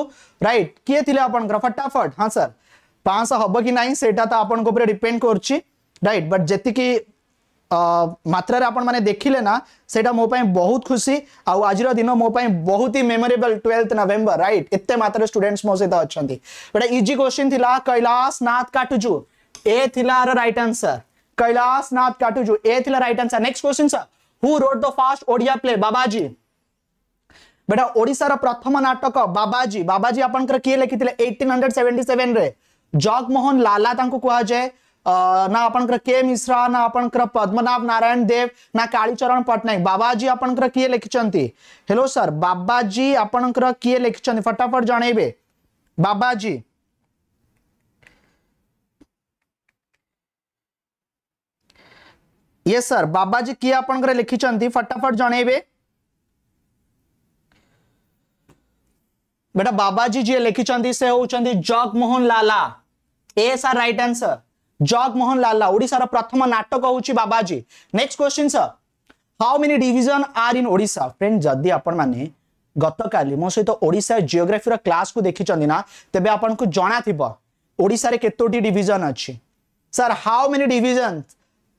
रईट किए थे आप फटाफट हाँ सर पांच हम कि ना से आप डिपेड कर मात्र आपने देखिले ना से बहुत खुशी आज दिन मोपाई बहुत ही मेमोरेबल ट्वेल्थ नवेम्बर रईट एत मात्र स्टूडेंट मो सहित अच्छा गोटे इजी क्वेश्चन थी कैलाश नाथ काटुजु ए रईट आंसर कैलाश नाथ काटुजु ए right answer next question sir who wrote the first Odia play Babaji बेटा ओडार प्रथम नाटक बाबाजी बाबाजी आप लिखी थे hundred seventy seven Jagamohan Lala कह जाए ना आपण के मिश्रा ना आप पद्मनाभ नारायण देव ना कालीचरण पट्टनायक बाबाजी आप किए लिखिंट हेलो सर बाबाजी आपण किए लिखिंट फटाफट जनइबे बाबाजी ये सर बाबाजी किए आपण लिखिंट फटाफट जनइबे बेटा बाबाजी जी लिखिंट से हूँ जगमोहन लाला ए आर राइट आंसर जगमोहन लाला ओडार प्रथम नाटक हूँ Babaji next question sir how many division are in ओडा फ्रेंड जदि आपण मैंने गतकाली मो सहित ओडा जियोग्राफी क्लास को देखी ना तेज आपन को जना थी ओडार केतोटी अच्छी sir how many division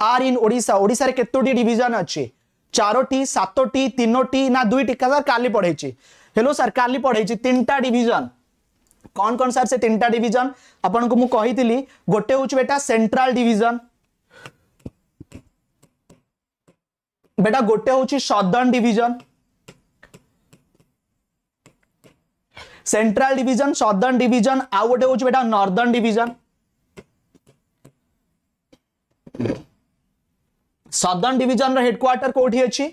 are in ओडा ओडार केतोटी डिविजन अच्छी चारोटी सतोटी तीनोटी ना दुईटी सर काली पढ़े हेलो सर काली पढ़े तीन टा डिविजन कौन कौन सर से तीन टा डिजन आपन को मुझे गोटे हूँ बेटा सेंट्रल डिजन बेटा गोटे हूँ southern division central division southern division आउ गोटे हूँ बेटा नर्दर्न डिजन सदर्न डिजन रेडक्वार्टर कौटी अच्छी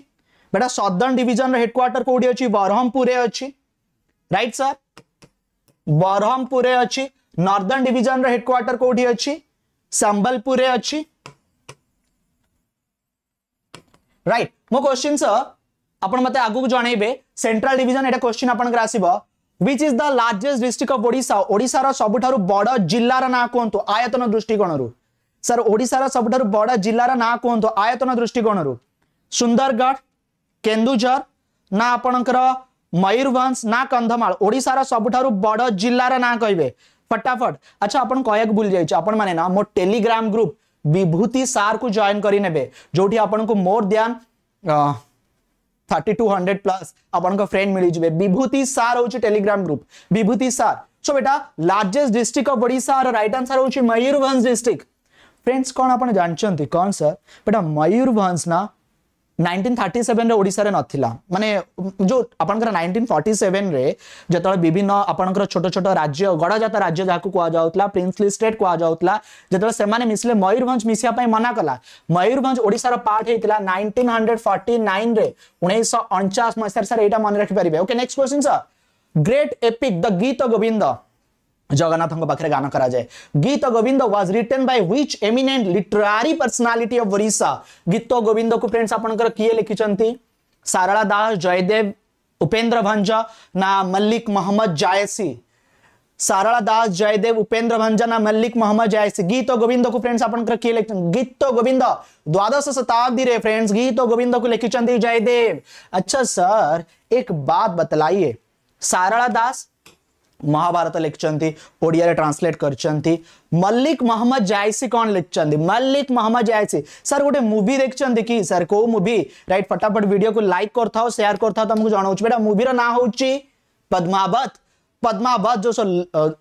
बेटा सदर्न डिजन रेडक्वार्टर कौटी अच्छी ब्रह्मपुर अच्छी राइट सर ବରହମପୁରରେ ଅଛି ନର୍ଦର୍ନ ଡିଭିଜନର ହେଡକ୍ୱାର୍ଟର କୋଉଠି ଅଛି ସମ୍ବଲପୁରରେ ଅଛି ରାଇଟ୍ ମୋ କ୍ୱେଶ୍ଚିନ୍ ସର୍ ଆପଣ ମୋତେ ଆଗକୁ ଜଣେଇବେ ସେଣ୍ଟ୍ରାଲ ଡିଭିଜନ ଏଇଟା କ୍ୱେଶ୍ଚିନ୍ ଆପଣଙ୍କର ଆସିବ which is the largest district of odisha odisha ra sabutharu bada jilla ra na kuantu ayatana drishtikona ru sir odisha ra sabutharu bada jilla ra na kuantu ayatana drishtikona ru sundargarh kendujhar na apanankara Mayurbhanj ना कंधमाल ओडार सबुठ बड़ जिलार ना कहे फटाफट अच्छा आप कहक भूल जाइए आपण मैंने ना मो टेलीग्राम ग्रुप विभूति सार को जॉइन करे जो आपन को मोर ध्यान थर्टी टू हंड्रेड प्लस आपन फ्रेंड मिल जाए विभूति सार हूँ टेलीग्राम ग्रुप विभूति सार सो बेटा लार्जेस्ट डिस्ट्रिक्ट अफ ओडा रईट आंसर हूँ मयूरभंज डिस्ट्रिक्ट फ्रेंड्स कौन आप जानते कौन सर बेटा मयूरभंज ना ନାଇଣ୍ଟିନ୍ ଥାର୍ଟି ସେଭେନରେ ଓଡ଼ିଶାରେ ନଥିଲା ମାନେ ଯେଉଁ ଆପଣଙ୍କର ନାଇଣ୍ଟିନ୍ ଫର୍ଟି ସେଭେନରେ ଯେତେବେଳେ ବିଭିନ୍ନ ଆପଣଙ୍କର ଛୋଟ ଛୋଟ ରାଜ୍ୟ ଗଡ଼ଜାତ ରାଜ୍ୟ ଯାହାକୁ କୁହାଯାଉଥିଲା ପ୍ରିନ୍ସଲି ଷ୍ଟେଟ୍ କୁହାଯାଉଥିଲା ଯେତେବେଳେ ସେମାନେ ମିଶିଲେ ମୟୂରଭଞ୍ଜ ମିଶିବା ପାଇଁ ମନା କଲା ମୟୂରଭଞ୍ଜ ଓଡ଼ିଶାର ପାର୍ଟ ହେଇଥିଲା ନାଇଣ୍ଟିନ୍ ହଣ୍ଡ୍ରେଡ୍ ଫର୍ଟି ନାଇନ୍ରେ ଉଣେଇଶହ ଅଣଚାଶ ମସିହାରେ ସାର୍ ଏଇଟା ମନେ ରଖିପାରିବେ okay next question sir great epic the Gita Govinda Jagannath पाखे गान कराए Gita Govinda was written by which eminent literary personality of Odisha Gita Govinda को फ्रेंड्स आपनकर किए लिखिं सारा दास जयदेव उपेन्द्र भंज ना मल्लिक मोहम्मद जायसी सारा दास जयदेव उपेन्द्र भंज ना मल्लिक मोहम्मद जायसी गीत गोविंद को फ्रेंड्स आपन किए लिखछन गीत गोविंद द्वादश शताब्दी रे फ्रेंड्स गीत गोविंद को लिखिं जयदेव अच्छा सर एक बात बतलाइए सारा दास महाभारत लिखिंट ओडिया ट्रांसलेट कर मल्लिक महम्मद जायसी कौन लिखिंट मल्लिक महम्मद जायसी सर गोटे मुवि देखते कि सर कौ मुवि रईट फटाफट भिड को लाइक कर था सेयार कर था तुमको जनाऊँ बेटा मुवीर ना हो पद्मावत पद्मावत जो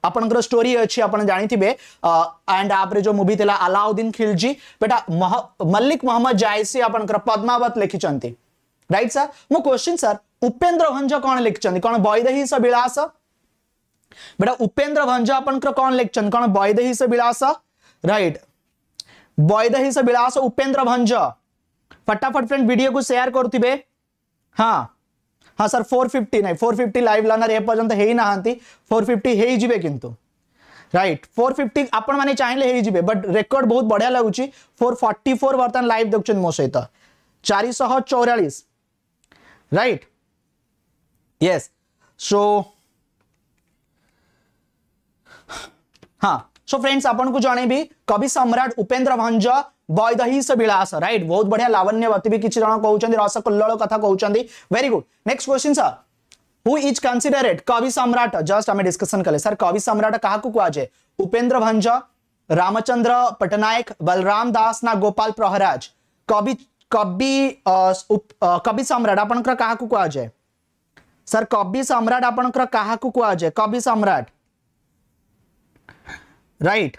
आपंकर स्टोरी अच्छी आप जानते एंड आप जो मूवी थी अलाउद्दीन खिलजी बेटा मल्लिक महम्मद जायसी आप पद्मावत लिखिंट राइट सर मो क्वेश्चन सर उपेन्द्र भंज कौन लिखिंट कौन वैदेश विलास बेटा उपेन्द्र भंज अपन कौन लिख कौन बॉयदही से विलास राइट बॉयदही से विलास उपेन्द्र भंज फटाफट फ्रेंड वीडियो को शेयर करुवे हाँ हाँ सर 450 नहीं 450 फिफ्टी लाइव लर्नर ए पर्यंत हेई नाहांती 450 हेई जिवे किंतु राइट 450 आपण मैंने चाहिए हो जाए बट रेकर्ड बहुत बढ़िया लागुची 444 बर्तमान लाइव देखछन मो सहित चार शह 444 राइट यस सो हाँ सो फ्रेंड्स अपन को कवि सम्राट उपेन्द्र भंज बयदहीस विलास राइट बहुत बढ़िया लावण्यवती भी किसी जन कहते रसकल्लोल कथ कहते very good next question sir who is considered Kabi Samrat just आम डिस्कसन कले सर कवि सम्राट क्या कहुए उपेन्द्र भंज रामचंद्र पटनायक बलराम दास ना गोपाल प्रहराज कवि कवि कवि सम्राट आपण क्या कहुए सर कवि सम्राट आपण क्या कहुए कवि सम्राट राइट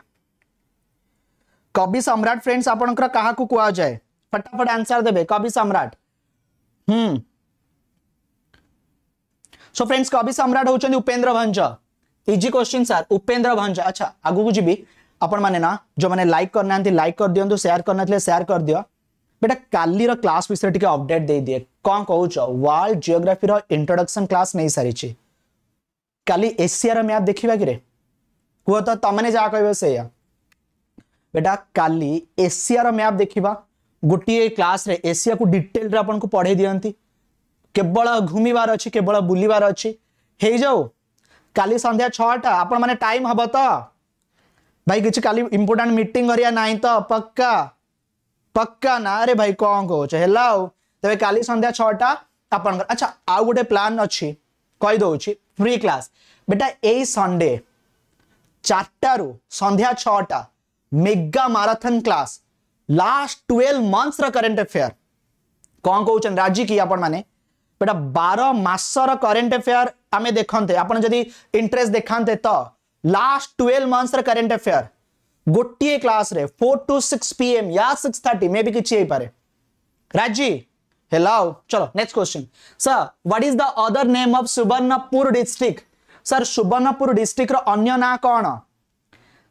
कवि सम्राट फ्रेंड्स आप जाए फटाफट आंसर देवे कवि सम्राट हम्म सो फ्रेंड्स कवि सम्राट हूँ Upendra Bhanja easy question sir Upendra Bhanja अच्छा आगे को जीबी माने ना जो मैंने लाइक करना लाइक कर दिंतु तो शेयर करना सेयार कर दिव बेटा कालीर क्लास विषय टी अपडेट दे दिए कौन कौच वर्ल्ड जियोग्राफी इंट्रोडक्शन क्लास नहीं सारी काली एशिया मैप देखा कि रे? କୁହ तो तमें ଯାହା कह से बेटा काली एसीआर मैप देखा गोटे क्लास रे एशिया को डिटेल आपन को पढ़े दिखती केवल घूमवार अच्छे केवल बुलवार अच्छे हो जाओ काली सन्ध्या छटा आपण मैंने टाइम हम तो भाई किसी काली इंपोर्टा मीट करा ना तो पक्का पक्का ना अरे भाई कौन कौच हेलाओ तेज काली सन्ध्या छटा आप अच्छा आउ गोटे प्लां अच्छी कहीदे फ्री क्लास बेटा यही संडे চারটারু সন্ধ্যা ছটা mega marathon class last twelve ମନ୍ଥସର କରେଣ୍ଟ ଆଫେୟାର कौन କହୁଛନ୍ତି ରାଜି କି ଆପଣମାନେ बेटा बार मसर करेन्ट अफेयर आम देखते आप इंटरेस्ट देखाते तो last twelve months current affair गोटे क्लास रे four to six P M या सिक्स थर्टी मे भी किसी राजी हेलो चलो next question sir what is the other name of Subarnapur district sir Subarnapur district अन्य ना कौन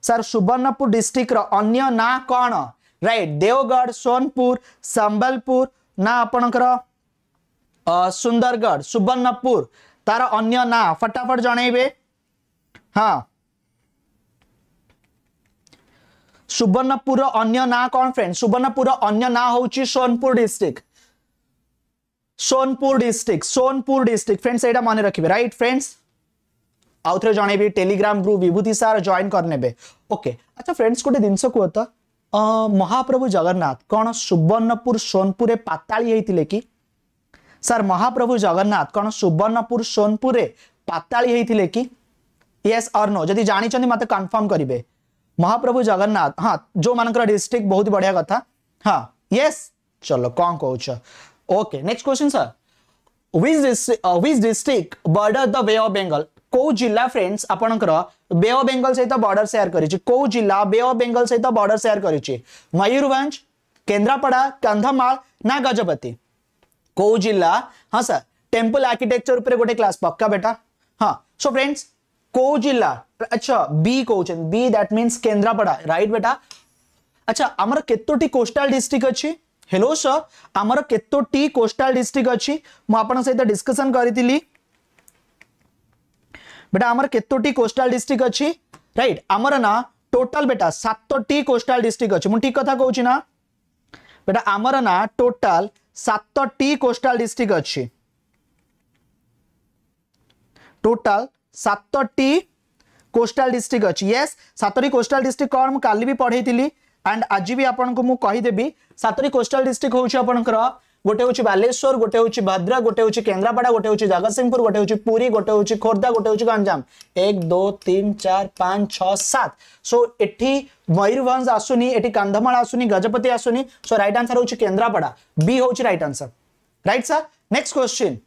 सर सुवर्णपुर डिस्ट्रिक्ट अन्य ना कौन रईट देवगढ़ सोनपुर संबलपुर ना आपणकर सुंदरगढ़ सुवर्णपुर तार अन्य ना फटाफट जन हाँ सुवर्णपुर अन्य ना कौन फ्रेंड सुवर्णपुर अन्य ना हूँ Sonepur district Sonepur district Sonepur district friends ये मन रखिए रईट फ्रेंड्स आउ थे जन टेलीग्राम ग्रुप विभूति सार जॉन करने ओके अच्छा फ्रेंड्स गोटे जिनस कह तो महाप्रभु जगन्नाथ कौन सुवर्णपुर सोनपुर पाताली कि सर महाप्रभु जगन्नाथ कौन सुवर्णपुर सोनपुर पाताली कि यस और नो जदि जानते मत कनफर्म करेंगे महाप्रभु जगन्नाथ हाँ जो मान डिस्ट्रिक्ट बहुत बढ़िया कथा हाँ यस चलो कौन कौच okay next question sir which district border the way border Bengal କୋଉ ଜିଲ୍ଲା ଫ୍ରେଣ୍ଡସ୍ ଆପଣଙ୍କର ବେ ଅଫ୍ ବେଙ୍ଗଲ ସହିତ ବର୍ଡର ସେୟାର କରିଛି କୋଉ ଜିଲ୍ଲା ବେ ଅଫ୍ ବେଙ୍ଗଲ ସହିତ ବର୍ଡର ସେୟାର କରିଛି ମୟୂରଭଞ୍ଜ କେନ୍ଦ୍ରାପଡ଼ା କନ୍ଧମାଳ ନା ଗଜପତି କୋଉ ଜିଲ୍ଲା ହଁ ସାର୍ ଟେମ୍ପଲ ଆର୍କିଟେକ୍ଚର ଉପରେ ଗୋଟେ କ୍ଲାସ୍ ପକ୍କା ବେଟା ହଁ ସୋ ଫ୍ରେଣ୍ଡସ୍ କୋଉ ଜିଲ୍ଲା ଆଚ୍ଛା ବି କହୁଛନ୍ତି B that means Kendrapara right ବେଟା ଆଚ୍ଛା ଆମର କେତୋଟି କୋଷ୍ଟାଲ ଡିଷ୍ଟ୍ରିକ୍ଟ ଅଛି ହ୍ୟାଲୋ ସାର୍ ଆମର କେତୋଟି କୋଷ୍ଟାଲ ଡିଷ୍ଟ୍ରିକ୍ଟ ଅଛି ମୁଁ ଆପଣଙ୍କ ସହିତ ଡିସ୍କସନ୍ କରିଥିଲି बेटा आमर केतोटी कोस्टाल डिस्ट्रिक्ट अच्छी रईट आमर ना टोटाल बेटा सतटी कोस्टाल डिस्ट्रिक्ट अच्छे मुझे ठीक कथा कहूँ ना बेटा आमर ना टोटाल सतटी कोस्टाल डिस्ट्रिक्ट अच्छी टोटाल सतटी कोस्टाल डिस्ट्रिक्ट अच्छी येस सतटी कोस्टाल डिस्ट्रिक्ट कौन मुझे काली भी पढ़ई एंड आज भी आपको मुझेदेवी सतटी कोस्टाल डिस्ट्रिक्ट हूँ आपर गोटे हूँ बालेश्वर गोटे हूँ भद्रक गोटे हूँ केन्द्रापड़ा गोटे हूँ जगतसिंहपुर गोटे हूँ पूरी गोटे हूँ खोर्धा गोटे हूँ गंजाम एक दो तीन चार पाँच छः सात सो एटी मयूरभंज आसुनी एटी कंधमाल आसुनी गजपति आसुनी सो रईट आंसर हूँ केन्द्रापड़ा बी हूँ right answer right sir next question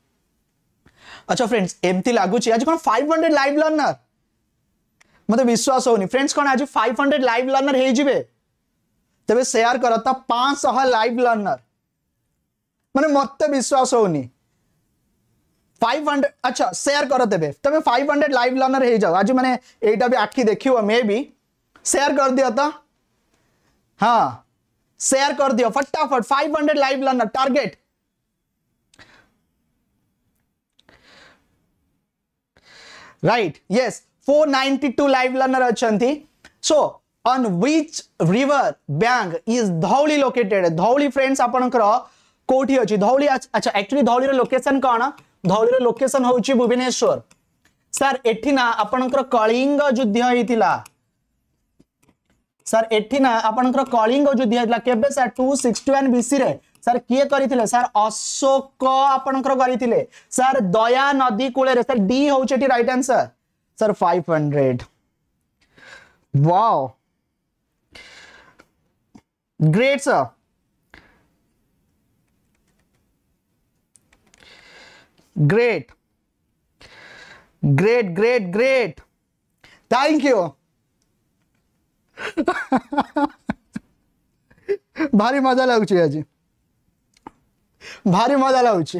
अच्छा फ्रेंड्स एमती लगुच आज कौन फाइव हंड्रेड लाइव लर्नर मत विश्वास होनी फ्रेंड्स कौन आज फाइव हंड्रेड लाइव लर्नर हो तेरे सेयार कर पाँच लाइव लर्नर मैंने मत विश्वास हो फाइव हंड्रेड अच्छा सेयार कर दे तुम फाइव हंड्रेड लाइव लर्नर हो जाओ आज मैंने यहाँ भी आखि देख मे भी सेयार कर दि तो हाँ सेयार कर दि फटाफट five hundred live learner target right yes to live learner अच्छा सो अन्च river bank is Dhauli located Dhauli friends आपंकर कौटी अच्छी धौली अच्छा एक्चुअली धौली लोकेशन कौन धौली लोकेशन हूँ भुवनेश्वर सर एटिना आपणकर कलिंग युद्ध होता सर एटिना आपणकर कलिंग युद्ध होता के two sixty one BC sir किए कर सर अशोक आपणकर करते सर दया नदी कूल सर डी हूँ ये right answer sir five hundred wow great sir Great. Great, great, great. Thank you. भारी मजा लगुच आज भारी मजा लगुच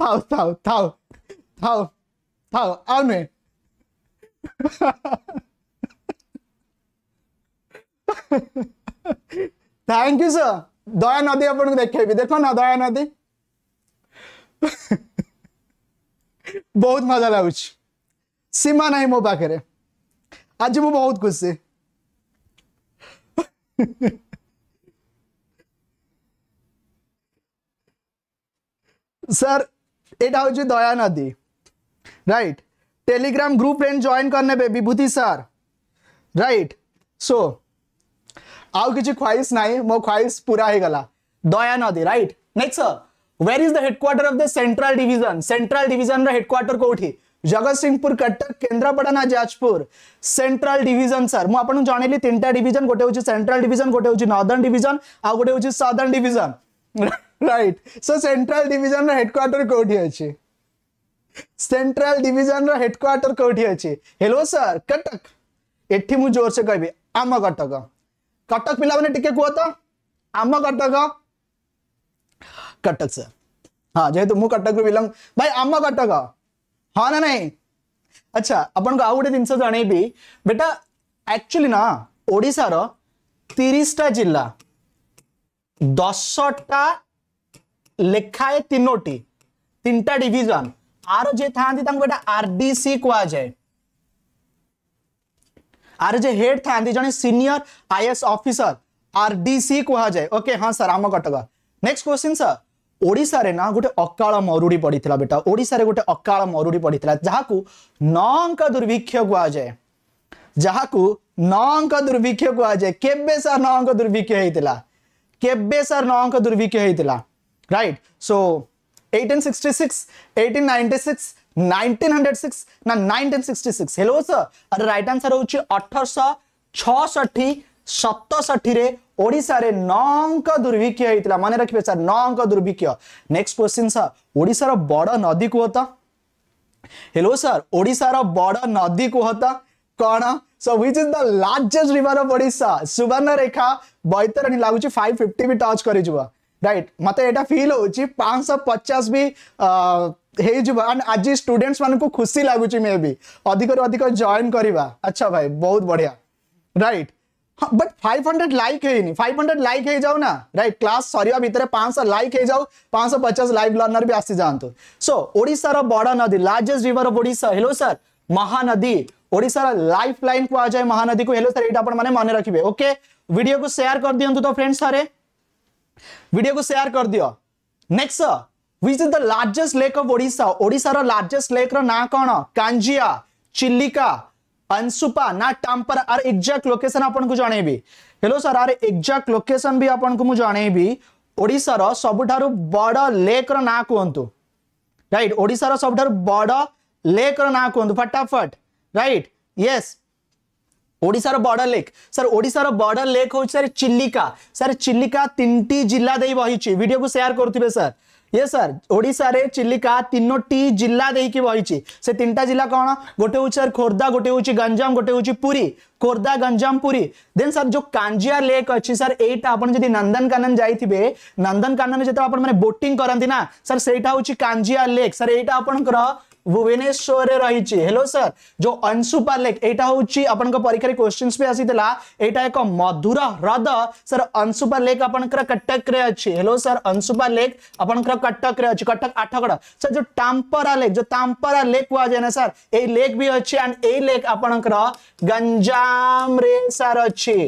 थाओ थाओ थाओ थाओ थाओ आउ नुहे थैंक यू सर दया नदी आप देख देख ना दया नदी बहुत मजा लगुच सीमा नहीं मो पाखे आज मु बहुत खुशी सर यहाँ हूँ दया नदी राइट टेलीग्राम ग्रुप जॉइन करने Bibhuti sir right so so, आउ ଆଉ କିଛି ଖ୍ୱାଇସ୍ ନାହିଁ ମୋ ଖ୍ୱାଇସ୍ ପୁରା ହେଇଗଲା ଦୟାନଦୀ right next sir where is the headquarter of the central division central division headquarter कौटी जगत सिंहपुर कटक केन्द्रापड़ा ना जाजपुर सेंट्रल डिवीजन सर मुझे जनइली तीन टाइम डिजन गोटे सेंट्रल डिजन गोटे नर्दर्ण डिजन आउ गोटे southern division division right so central division headquarter कौटी अच्छे सेंट्रल डिजन हेडक्वार्टर कौटी अच्छे हेलो सर कटक ये मुझे जोर से कह आम कटक हाँ, तो कटक पे टिके कह तो आम कटक कटक सर हाँ जेहेतु मु कटक बिलंग भाई आम कटक हाँ ना ना अच्छा अपन को आउ गोटे जिन जन बेटा एक्चुअली ना ओडार तीसटा जिला दसटा लेखाए तीनोटी तीन टा डिजन आर जे था बेटा आरडीसी कह जाए आर जे हेड था जने सीनियर आईएएस ऑफिसर आरडीसी जाए ओके हाँ सर आम Cuttack next question sir Odisha रे ना गोटे अका मरुड़ी पड़ीला बेटा ओडिसा रे गोटे अका मरुड़ी को न अंक दुर्भिक्ष को न अंक दुर्भिक्ष କୁହାଯାଏ କେବେ ସାର୍ ନଙ୍କ ଦୁର୍ଭିକ୍ଷ ହେଇଥିଲା କେବେ ସାର୍ ନଙ୍କ ଦୁର୍ଭିକ୍ଷ ହେଇଥିଲା ରାଇଟ୍ ସୋ 1866 1896 1906 ना 1966 हेलो सर अरे राइट आंसर होची 1866 67 रे ओडिसा रे 9 अंक दुर्भिक्ष हेतिला माने रखिबे सर 9 अंक दुर्भिक्ष नेक्स्ट क्वेश्चन सर ओडिसा रो बड़ नदी को होता हेलो सर ओडिसा रो बड़ नदी को होता कौन so which is the largest river of odisha subarna rekha baitarani laguchi 550 भी टच करि जवा राइट मत एटा फिल होची 550 भी आज स्टूडेंट्स मान को खुशी लगुच मे भी अधिक रु अधिक जॉइन करवा अच्छा भाई बहुत बढ़िया राइट बट 500 लाइक है नहीं 500 लाइक है जाओ ना राइट क्लास सरवा भितर 500 लाइक है जाओ 550 लाइव लर्नर भी आसी जातु तो. सो ओडार बड़ नदी लार्जेस्ट रिवर अफ ओडा हेलो सर महानदी ओडार लाइफ लाइन कहुए महानदी को हेलो सर ये मैंने मन रखिए ओके भिडियो को सेयार कर दिंतु तो फ्रेंड्स सर वीडियो को शेयर कर दियो next which is the largest lake of Odisha Odisha रा लार्जेस्ट लेक रा ना कोन कांजिया चिल्लिका अंशुपा ना टांपर आर एग्जैक्ट लोकेशन आपन को जणेबी हेलो सर आर एग्जैक्ट लोकेशन भी आपन को मु ओडिशा रा सबठारु बड़ लेक रा ना कोंतु राइट ओडिशा रा सबठारु बड़ लेक रा ना कोंतु फटाफट right yes border lake sir ओडार बड़ लेक हूँ सर चिलिका सर चिलिका तीन टी जिला बही বহিছি को সেয়ার করুবে सर ये सर ओडार चिलिका तीनो जिला बही तीन टा जिला कौन गोटे हूँ सर खोर्धा गोटे हूँ गंजाम गोटे हूँ पुरी खोर्धा गंजाम पुरी देन सर जो कांजिया लेक अच्छी सर यहाँ आपड़ी नंदनकानन जाइए नंदनकानन जो आप बोटिंग करती ना सर से कांजिया लेक सर यहाँ आप भुवनेश्वर रही हेलो सर जो अंशुपा यहाँ हूँ परीक्षा क्वेश्चन भी आसाला यहाँ एक मधुर ह्रद सर अंशुपा आप कटक अच्छी हेलो सर अंशुपा आप कटक अच्छी कटक आठगड़ सर जो टांपरा लेक जो तांपरा लेक कह जाए ना सर ये लेक भी अच्छे एंड ये लेक आप गंजाम सर अच्छी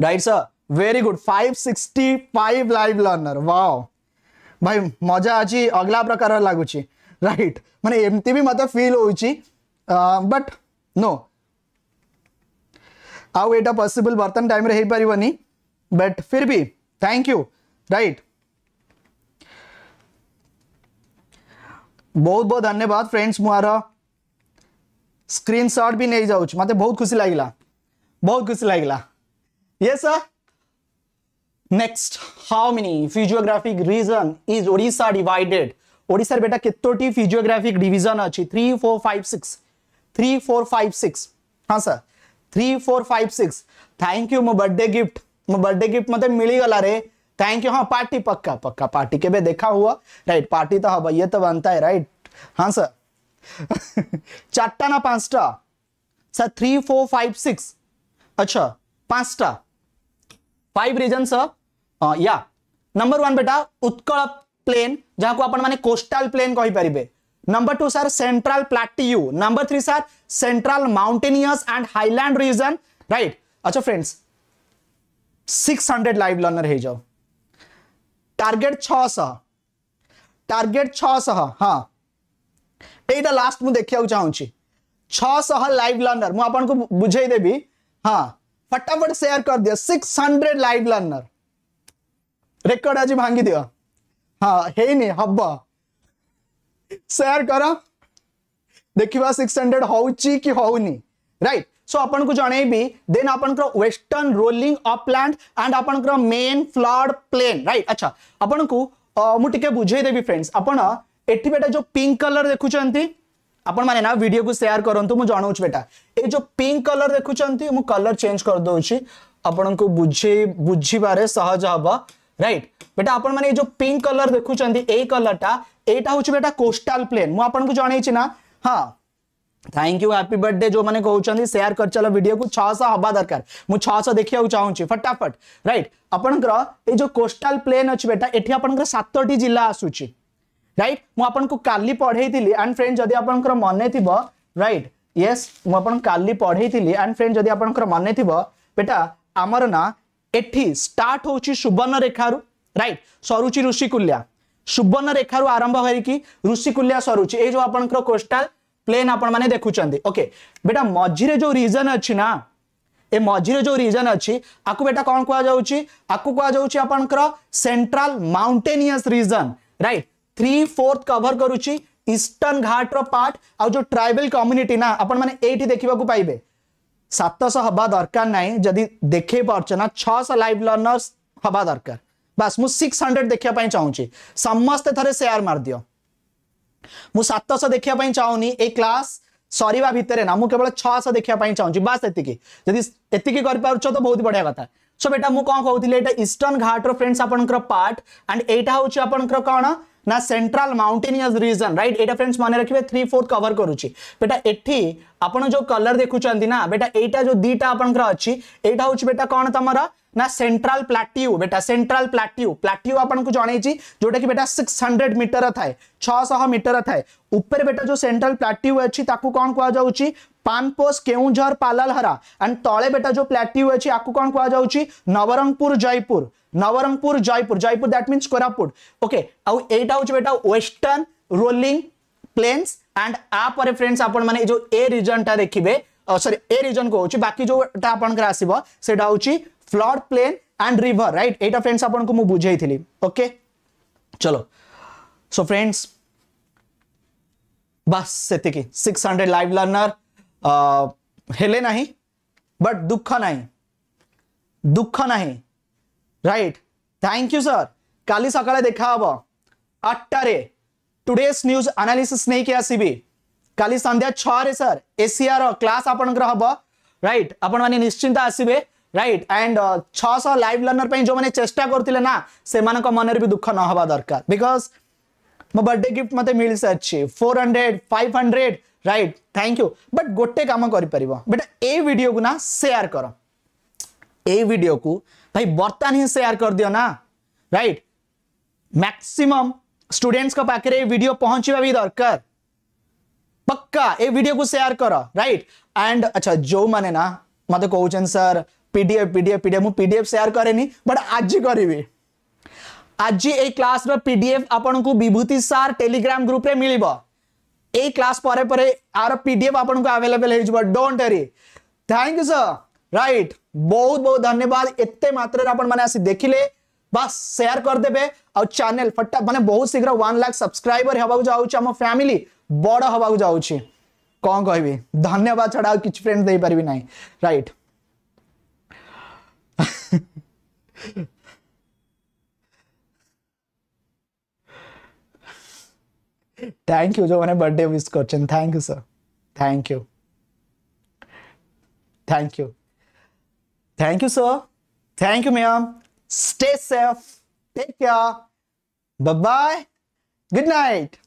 right sir very good five live learner wow भाई मजा अच्छी अगला प्रकार लगुच्छी राइट माने एमती भी मत फिल हो बट नो आईटा पसिबल बर्तन टाइम हो पार बट फिर भी थैंक यू राइट बहुत बहुत धन्यवाद फ्रेंड्स मुझे स्क्रीनशॉट भी नहीं जाऊँ मत बहुत खुशी लगे बहुत खुशी लगला ये sir next how many physiographic region is Odisha divided ওড়িশার बेटा কতটি ফিজিওগ্রাফিক डिजन अच्छी three four five six three four five six हाँ sir three four five six thank you मो बर्थडे गिफ्ट मो बर्थडे गिफ्ट मत मिलगला रे थैंक यू हाँ पार्टी पक्का पक्का पार्टी के देखा हुआ राइट पार्टी तो हाँ ये तो बनता है राइट हाँ सर चार्टा ना पांचटा sir three four five six अच्छा पांचटा फाइव रीजन सर या नंबर वन बेटा उत्कल प्लेन जहां माने कोस्टल प्लेन कहींपर number two sir central plateau number three sir central mountainous and highland region right अच्छा फ्रेंड्स 600 लाइव लर्नर हो जाओ टार्गेट 600 टार्गेट 600 हां एटा लास्ट मु देखिया चाहूँगी छः लाइव लर्नर मु को मुझे बुझेदेवी हाँ फटाफट शेयर कर दिया six hundred live learner record आज भांगी दिया हाँ हब शेयर कर देखा सिक्स हंड्रेड हि हूँ राइट सो आप जनईबी then western rolling upland and आप मेन फ्लड प्लेन राइट अच्छा आपन को मुझे बुझेदेवी फ्रेंड्स आपठी बेटा जो पिंक कलर देखुंत माने ना वीडियो को शेयर करूँ मुझे जनाऊँ बेटा ये जो पिंक कलर देखुंत मुझ कलर चेंज कर करदे आपण को बुझे बुझे सहज हाँ राइट बेटा आपण माने जो पिंक कलर देखुचंदी ए कलर टा एटा होछ बेटा कोस्टल प्लेन मु आपण को जानै छी ना हां थैंक यू हैप्पी बर्थडे जो मैंने कहते सेयार कर चलो वीडियो को छःश हवा दरकार मुझे देखा चाहूँगी फटाफट रईट आपणकर ये जो कोस्टाल प्लेन अच्छे बेटा ये आपर सतट जिला आसूच रईट मुझे काली पढ़ई थी एंड फ्रेंड जदि आप मन थी रईट येस मुझे काली पढ़ई थी एंड फ्रेंड जदि आप मन थी बेटा आमर ना स्टार्ट होवर्णरेखार रईट सरुच ऋषिकुल्या सुवर्णरेखार आरंभ होषिकुल्या सरुच ये जो आपंकर कोस्टाल प्लेन आपने देखुं ओके बेटा मझीरे जो रिजन अच्छी ना ए मझीरे जो रिजन अच्छी आपको बेटा कौन कहु कहु आपंकर central mountainous region right three fourth cover कर ईस्टर्ण घाट्र पार्ट आज ट्राइबल कम्युनिटी ना आपठी देखा पाइबे सतश हवा दरकार ना जदि देखे पार्चना छः लाइव लर्णर्स हवा दरकार बास मु सिक्स हंड्रेड देखा चाहूँ समस्ते थे सेयार मारदि मुतश देखा चाहूनी ये क्लास सर भितर ना मुझे केवल छःश देखापी चाहूँ बास एक कर तो बहुत बढ़िया कथा सो बेटा मुझे कौन कहती इस्टर्न घाट रेंड्स आप पार्ट हूँ आप না সেন্ট্রাল মাউন্টেনিয়াস রিজন রাইট এটা ফ্রেন্ডস মনে রাখবে থ্রি ফোর্থ কভর করুছি বেটা এটি আপনার যে কলর দেখুম না বেটা এইটা যে দুইটা আপনার অছি এইটা হচ্ছে বেটা কোণ তোমার ना सेंट्रल प्लाट्यू बेटा सेंट्रल प्लाट्यू प्लाट्यू आपण को जनेजी जोटा कि बेटा 600 मीटर थाए 600 मीटर थाए ऊपर बेटा जो सेंट्रल प्लाट्यू अछि ताकू कोन कहवा जाउची पानपोस केउझर पालालहरा एंड तळे बेटा जो प्लाट्यू अछि आकू कोन कहवा जाउची Nabarangpur Jeypore Nabarangpur Jeypore Jeypore that mean Koraput okay आईटा एटा वेस्टर्न रोलिंग प्लेन्स एंड आप फ्रेंड्स आप जो ए रिजन टा देखिए सरी ए रिजन को हो बाकी जो टा आपनकर flood plain and river right एटा फ्रेंड्स आपन को मु बुझाई ओके चलो सो फ्रेंड्स बस से सिक्स हंड्रेड लाइव लर्नर हेले ना बट दुख ना दुख ना राइट थैंक यू सर का सका देखा हम आठटे टूडेज न्यूज आनालीसीस नहीं आसबि का छे सर एसीआर क्लास आपंकर हम रईट निश्चिंत आसबे राइट एंड uh, छः लाइव लर्नर पर जो मैंने चेस्टा करते ना से मनर भी दुख न होगा दरकार बिकज मो बर्थडे गिफ्ट मत मिल सारी four hundred five hundred right thank you but गोटे कम कर बट सेयार कर ए भिड को भाई बर्तन ही सेयार कर दियो ना राइट मैक्सिमम स्टूडेंट्स का पाखे वीडियो पहुंचवा भी दरकार पक्का ए वीडियो को सेयार कर राइट एंड अच्छा जो माने ना मत कौन सर पीडीएफ पीडीएफ पीडीएफ मु पीडीएफ सेयार करेनी बट आज करी आज ए क्लास पीडीएफ आपन को विभूति सार टेलीग्राम ग्रुप रे मिल ए क्लास परे आर पीडीएफ आपन को अवेलेबल हो don't worry thank you sir right right. बहुत बहुत धन्यवाद एत मात्र आपने देखिले बस शेयर कर करदे आ चैनल फटा मैंने बहुत शीघ्र वन लाख सब्सक्राइबर हाँ जाऊँ आम फैमिली बड़ हाँ जाऊँ कौन कह धन्यवाद छड़ा कि फ्रेंड दे पारि ना राइट थैंक यू जो मैंने बर्थडे विश कर thank you sir thank you thank you Thank you, sir. Thank you, ma'am. Stay safe. Take care. Bye-bye. Good night.